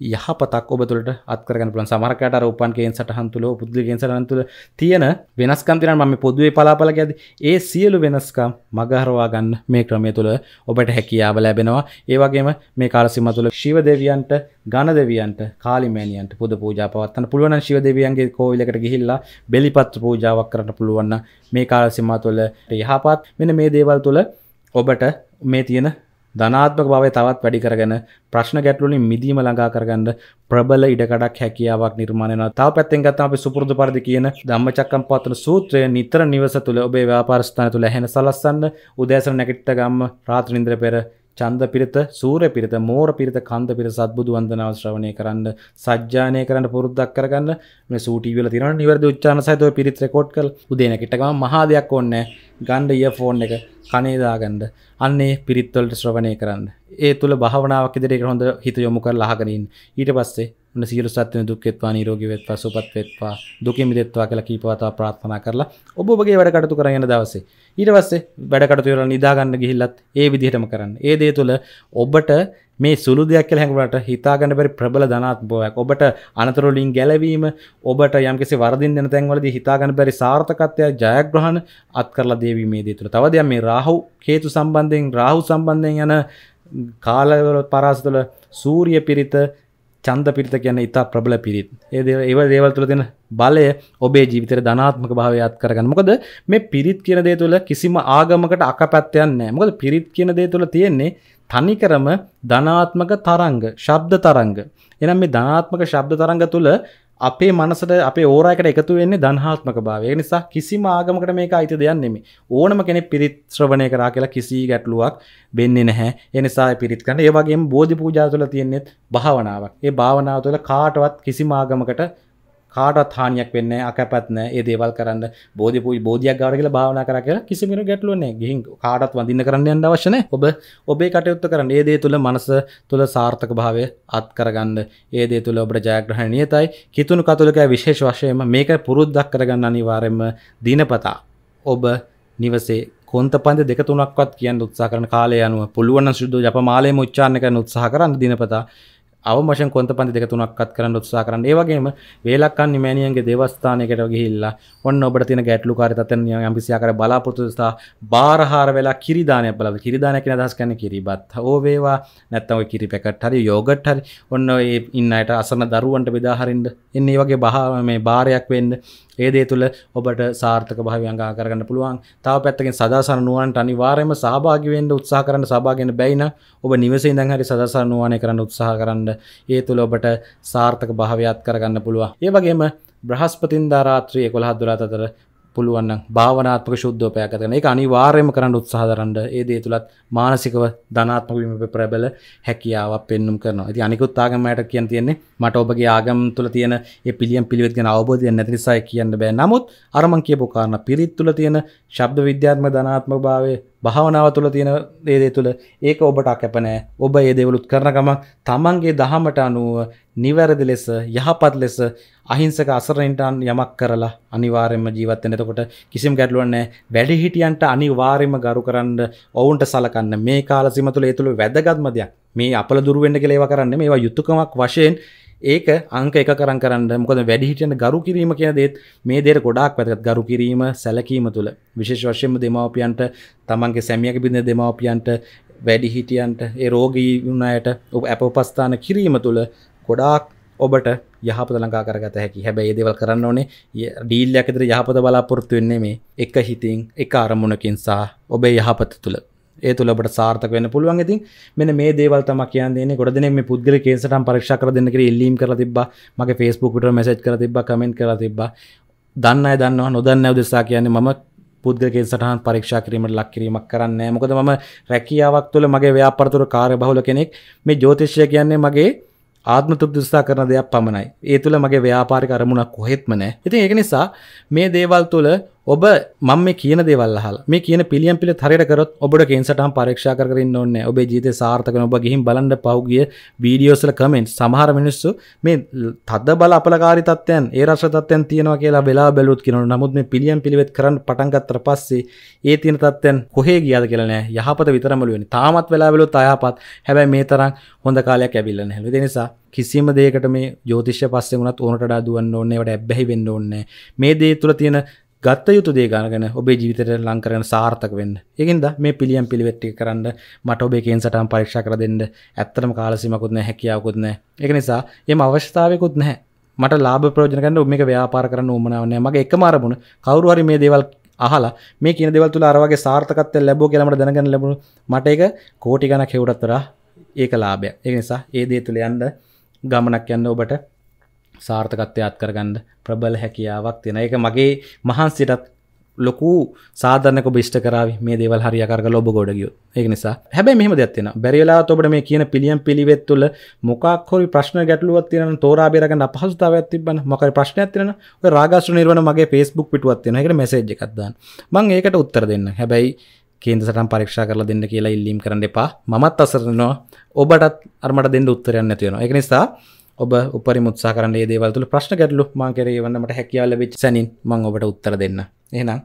යහපතක් ඔබතුලට අත්කරගන්න පුළන් සමරකට රෝපන්ගේෙන් සටහන්තුල පුද්ලිගෙන් සටහන්තුල තියෙන වෙනස්කම් තින ම පොදුවේ පලාපල ඇද ඒ සියලු වෙනස්කම් මගහරවා ගන්න මේ ක්‍රමය තුළ ඔබට හැකියාව ලැබෙනවා ඒවගේම මේ කාලසිම තුළ ශිව දෙවියන්ට ගණ දෙවියන්ට කාලිමේනියන්ට පුද පූජා පවත්තන පුළුවන් ශිව දෙවියන්ගේ කෝවිලකට ගිහිල්ලා බෙලිපත් පූජාවක් කරන්න පුළුවන්න මේ කාලසිම තුළ යහපත් මෙන මේ දේවල් තුළ ඔබට මේ තියෙන ධනාත්මක බවය තවත් වැඩි කරගෙන ප්‍රශ්න ගැටලුලින් මිදීම ළඟා කරගන්න ප්‍රබල ඉඩකඩක් හැකියාවක් නිර්මාණය වෙනවා. තව පැත්තෙන් ගත්තම අපි සුපුරුදු පරිදි කියන ධම්මචක්කම්පවත්තන සූත්‍රය නිතර නිවස තුල ඔබේ ව්‍යාපාර ස්ථාන තුල ඇහෙන සලස්සන්න උදෑසන නැගිට්ට ගම්ම රාත්‍රී නින්දර පෙර චන්ද පිරිත සූර්ය පිරිත මෝර පිරිත කන්ද පිරිත සත්බුදු වන්දනාව ශ්‍රවණය කරන්න සජ්ජානය කරන්න පුරුද්දක් කරගන්න මේ සූටීවි වල තියෙනවා නිවැරදි උච්චාරණ සහිතව පිරිත් රෙකෝඩ් කරලා උදේ නැගිට ගමන් මහා දෙයක් ඕනේ නැහැ ගන්න ඉයර්ෆෝන් එක කනේ දාගන්න අන්නේ පිරිත් වලට ශ්‍රවණය කරන්න ඒ තුළ භාවනාවක් ඉදිරියට හොඳ හිත යොමු කරලා අහගනින් ඊට පස්සේ ඔන්න සියලු සත්ත්වයන් දුක් වෙත්වා නිරෝගී වෙත්වා සුවපත් වෙත්වා දුකින් මිදෙත්වා කියලා කීප වතාවක් ප්‍රාර්ථනා කරලා ඔබ ඔබගේ වැඩ කටයුතු කරගෙන යන දවසේ ඊට පස්සේ වැඩ කටයුතු වල නිදා ගන්න ගිහිල්ලත් ඒ විදිහටම කරන්න. ඒ දේ තුළ ඔබට මේ සුළු දෙයක් කියලා හැඟුණාට හිතාගන්න බැරි ප්‍රබල ධනාත්මකයක් ඔබට අනතුරු වලින් ගැලවීම ඔබට යම්කිසි වරදින් දෙන තැන්වලදී හිතාගන්න බැරි සාර්ථකත්වය ජයග්‍රහණ අත් කරලා දේවි මේ දේ තුළ. තව දෙයක් මේ රාහු හේතු සම්බන්ධයෙන් රාහු සම්බන්ධයෙන් යන කාලවල පරාසතුල සූරිය පිරිත චන්ද පිරිත කියන්න ඉතා ප්‍රබල පිරිත් ඒද ඒව දේවල් තුළ දෙන බලය ඔබේ ජීවිතර ධනාත්මක භාවයත් කරගන්න මොකද මේ පිරිත් කියන දේ තුළ කිසිම ආගමකට අක පැත්තයන්නෑ මොකද පිරිත් කියන දේ තුළ තියෙන්නේ තනිකරම ධනාත්මක තරංග ශබ්ද තරංග එනම් මේ ධනාත්මක ශබ්ද තරංග තුළ අපේ මනසට අපේ ඕරයකට එකතු වෙන්නේ දන්හාත්මක භාවය නිසා කිසිම ආගමකට මේක අයිති දෙයක් නෙමෙයි. ඕනම කෙනෙක් පිරිත් ශ්‍රවණය කරා කියලා කිසි ගැටලුවක් වෙන්නේ නැහැ. ඒ නිසා පිරිත් කරන ඒ වගේම බෝධි පූජා තුළ තියෙන්නේ භාවනාවක්. ඒ භාවනාව තුළ කාටවත් කිසිම ආගමකට කාටත් හානියක් වෙන්න අකපත්න ඒ දේවල් කරන්න බෝධ පු බෝධයක් ගවර කියලා භාවනා කර කියලා කිසිමිට ගැටලුවන්නේ ගහි කාටත් වඳන්න කරන්න යන්න අවශ්‍යන ඔබ ඔබේ කටයුත්ත කරන්න ඒ දේ තුළ මනස තුළ සාර්ථක භාවය අත් කරගන්න ඒ දේ තුළ ඔබට ජයග්‍රහණ නියතයි කිතුුණු කතුලක විශේෂ වශයම මේක පුරුද්දක් කරගන්න අනිවාරෙන්ම දිනපතා ඔබ නිවසේ කොන්ත පන්ද දෙක තුනක්වත් කියන්න උත්සා කරන කාලය අනුව පුළුවන් සුද්ද ජපමාලය මුච්චාන කරන උත්සාහ කරන්න දිනපතා අවමශ කොත පන්ති දෙක තුනක්ත් කරන්න උත්සා කරන්න ඒවගේම වේලක්කන් නිමෑනියන්ගේ දෙවස්ථානයකට ගිහිල්ලා ඔන්න ඔබට තින ගැටලු කාරිතතන යම්පිසියාකර බලාපොරතුස්ථා බාරහාර වෙලා කිරිදානය බල කිරිදානයක අදහස් කන්න කිරිබත් හෝ වේවා නැත්තව කිරි පැකට හරි යෝගට් හරි ඔන්න ඒ ඉන්නයට අසන දරුවන්ට බෙදාහරින්ට එන්නේ වගේ බහ මේ භාරයක් වෙන්න ඒදේ තුළ ඔබට සාර්ථක භාවයංගා කරගන්න පුළුවන් තව පැත්තකින් සදාසන නුවන්ට අනිවාර්යයෙන්ම සහභාගීවෙන්ට උත්සාහ කරන්න සබාගෙන බැයින ඔබ නිවසේ ඉඳන් හරි සදාසන නුවණේ කරන්න උත්සාහ කරන්න ඒ තුළ ඔබට සාර්ථක භාවයක් කරගන්න පුළුවන් ඒ වගේම බ්‍රහස්පතින්දා රාත්‍රී 11 දුරාත අතර පුළුවන් භාවනාත්මක ශුද්ධෝ පැයක් කරන එක අනිවාර්යයෙන්ම කරන්න උත්සාහ දරන්න ඒ දේ තුලත් මානසිකව ධනාත්මක වීම ප්‍රබල හැකියාවක් පෙන්눔 කරනවා. ඉතින් අනිකුත් ආගමකට කියන්න තියෙන්නේ මට ඔබගේ ආගම් තුල තියෙන ඒ පිළියම් පිළිවෙත් ගැන අවබෝධයක් නැති නිසා කියන්න බෑ. නමුත් අර මං කියපු කාරණා පිරිත් තුල තියෙන ශබ්ද විද්‍යාත්මක ධනාත්මක භාවය භාවනාව තුළ තියෙන දේදේ තුළ ඒක ඔබට අකැපනෑ ඔබ ඒ දේවලුත් කරන ගමන් තමන්ගේ දහමට අනුව නිවැරදි ලෙස යහපත් ලෙස අහිංසක අසරණයින්ටන් යමක් කරලා අනිවාර්යෙන්ම ජීවත් වෙන එතකොට කිසිම ගැටලුවක් නැහැ වැඩිහිටියන්ට අනිවාර්යෙන්ම ගරු කරන්න ඔවුන්ට සලකන්න මේ කාල සීම තුළ ඒ තුළ වැදගත්ම දෙයක් මේ අපල දුරු වෙන්න කියලා ඒවා කරන්නේ මේවා යුතුයකමක් වශයෙන් ඒක අංක එක කරන් කරන්න මොකද වැඩිහිටියන ගරු කිරීම කියන දේත් මේ දේට ගොඩාක් වැදගත් ගරු කිරීම සැලකීම තුළ විශේෂ වශයෙන්ම දෙමාපියන්ට තමන්ගේ සැමියක බිඳ දෙමාපියන්ට වැඩිහිටියන්ට ඒ රෝගී වුණයට ඔබ අප උපස්ථාන කිරීම තුළ ගොඩාක් ඔබට යහපත ලඟා කරගත හැකි හැබැයි ඒ දේවල් කරන්න ඕනේ ඩීල්යක් විතර යහපත බලාපොරොත්තු වෙන්නේ මේ එක හිතින් එක අරමුණකින් සහ ඔබේ යහපත තුළ ඒ තුළබට සාර්ථක වන්න පුළුවන් ඇති මෙ මේ දේවල් තම කියන්න ගොඩන මේ පුද්ගල කේසටම් පරක්ෂ කර දෙන්නක එල්ලීම් කර තිබ මගේ ෆස්බුකට මසච් කර තිබ කමෙන්ට කර තිබ දන්න දන්නවා නොදන්න උදෙසා කියන්නේ මම පුද්ගගේ සටහන් පරක්ෂා කිරීමට ලක්කිරීමක් කරන්න මොකද ම රැකියාවක් තුළ මගේ ව්‍යාපරතුර කාර බහුල කෙනෙක් මේ ජෝතිශ්‍ය කියන්නේ මගේ ආත්ම තුෘදස්ථා කරන දෙයක් පමණයි ඒ තුළ මගේ ව්‍යාපාරි කරමුණක් කොහෙත්මනෑ ඉතින් ඒක නිසා මේ දේවල් තුළ ඔබ මම මේ කියන දේවල් අහලා මේ කියන පිළියම් පිළිත් හරියට කරොත් ඔබට කේන්සටහන් පරීක්ෂා කර කර ඉන්න ඕනේ ඔබේ ජීවිතේ සාර්ථක වෙන ඔබ ගිහින් බලන්න පහුගිය වීඩියෝස් වල කමෙන්ට්ස් සමහර මිනිස්සු මේ තද බල අපලකාරී තත්ත්වයන් ඒ රස තත්ත්වයන් තියෙනවා කියලා වෙලා බැලුවොත් කියනවා නමුත් මේ පිළියම් පිළිවෙත් කරන්න පටන් ගත්තට පස්සේ ඒ තියෙන තත්ත්වයන් කොහේ ගියාද කියලා නෑ යහපත විතරමලු වෙන්නේ තාමත් වෙලා බැලුවොත් අයහපත් හැබැයි මේ තරම් හොඳ කාලයක් ඇවිල්ලා නැහැ ඒ නිසා කිසිම දෙයකට මේ ජෝතිෂ්‍ය පස්සේ වුණත් ඕනට වඩා දුවන්න ඕනේ ඒවට ඇබ්බැහි වෙන්න ඕනේ මේ දේ තුල තියෙන ගත්ත යුතු දේගනගෙන ඔබේ ජීවිතයට ලංකරන සාර්ථක වෙන්න එකෙන්ද මේ පිළියම් පිළිවෙට්ටි කරන්න මට ඔබේ කේන් සටම් පරීක්ෂ කර දෙන්න ඇත්තටම කාලසිමකුත් නැ හැකියාවකුත් නෑ එක නිසා එම අවශ්‍යතාවකුත් නැහැ මට ලාබ ප්‍රෝජනකන්න ඔම එක ව්‍යාපාර කරන්න උමනාවනෑ මගේ එක මාරමුණ කවරුවරි මේ දේවල් අහලා මේ කියන දෙවල් තුළ අරවගේ සාර්ථකත්වය ලැබෝ කියලමට දැනගන්න ලැබුණු මට එක කෝටි ගණක් හෙවටත්තර ඒක ලාභය ඒ නිසා ඒ දේ තුළ යන්න ගමනක් යන්න ඔබට සාර්ථකත්වයත් කරගන්න ප්‍රබල හැකියාවක් තියෙන එක මගේ මහන්සිටත් ලොකු සාධනක බිෂ්ට කරාව මේ දේවල් හරියාකර ලොබ ගොඩගියෝ ඒ නිසා හැබැයි මෙහම දෙයක්ත්තින බැරිලා ඔබට මේ කියන පිළියම් පිළිවෙත් තුළ මොකක්හොරි ප්‍රශ්න ගැටලුවත් තියෙන තෝරාබේරගන්න අපහසුතාවයක් තිබන්න මොකරි ප්‍රශ්නයක් තියෙන රාගස්ු නිර්වණ මගේ ෆස්බුක් පිටුවත් තියෙන එකට මෙසේජ් එකක්දන්න මං ඒකට උත්තර දෙන්න හැබැයි කේන්ද සටන් පරීක්ෂා කරලා දෙන්න කියලා ඉල්ලීම් කරන්න එපා මමත් අසරනවා ඔබටත් අරමට දෙන්න උත්තරයන්න තියෙනවා එක නිසා ඔබ උපරි මුත්සා කරන්න දේවල්තුල ප්‍රශ්න ගැටලු මාකරේ වන්නට හැකියාල වෙච් සැනින් මං ඔබට උත්තර දෙන්න එහෙනම්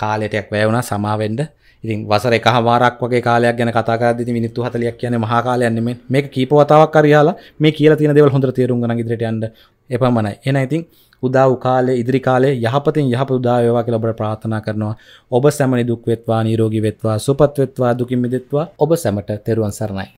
කාලෙටයක් වැෑවුණ සමාවෙන්ඩ ඉතින් වසර එකහවාරක් වගේ කාලයක් ගැන කතා කරදි මිනිත්තු හතලයක් කියන මහාකාලයන්නෙම මේ කීපවතාවක් කරයාලා මේ කියල තින දෙවල් හොඳ තේරුම් ඉදිරිටයන්ට එපමණයි එන ඉතින් උදා උකාලේ ඉදිරි කාලේ යහපතින් යහප උදාවේවා කියලා ඔබට ප්‍රාර්ථනා කරනවා ඔබ සැමනි දුක් වෙත්වා නිරෝගී වෙත්වා සුවපත් වෙත්වා දුකින් මිදෙත්වා ඔබ සැමට තෙරුවන් සරණයි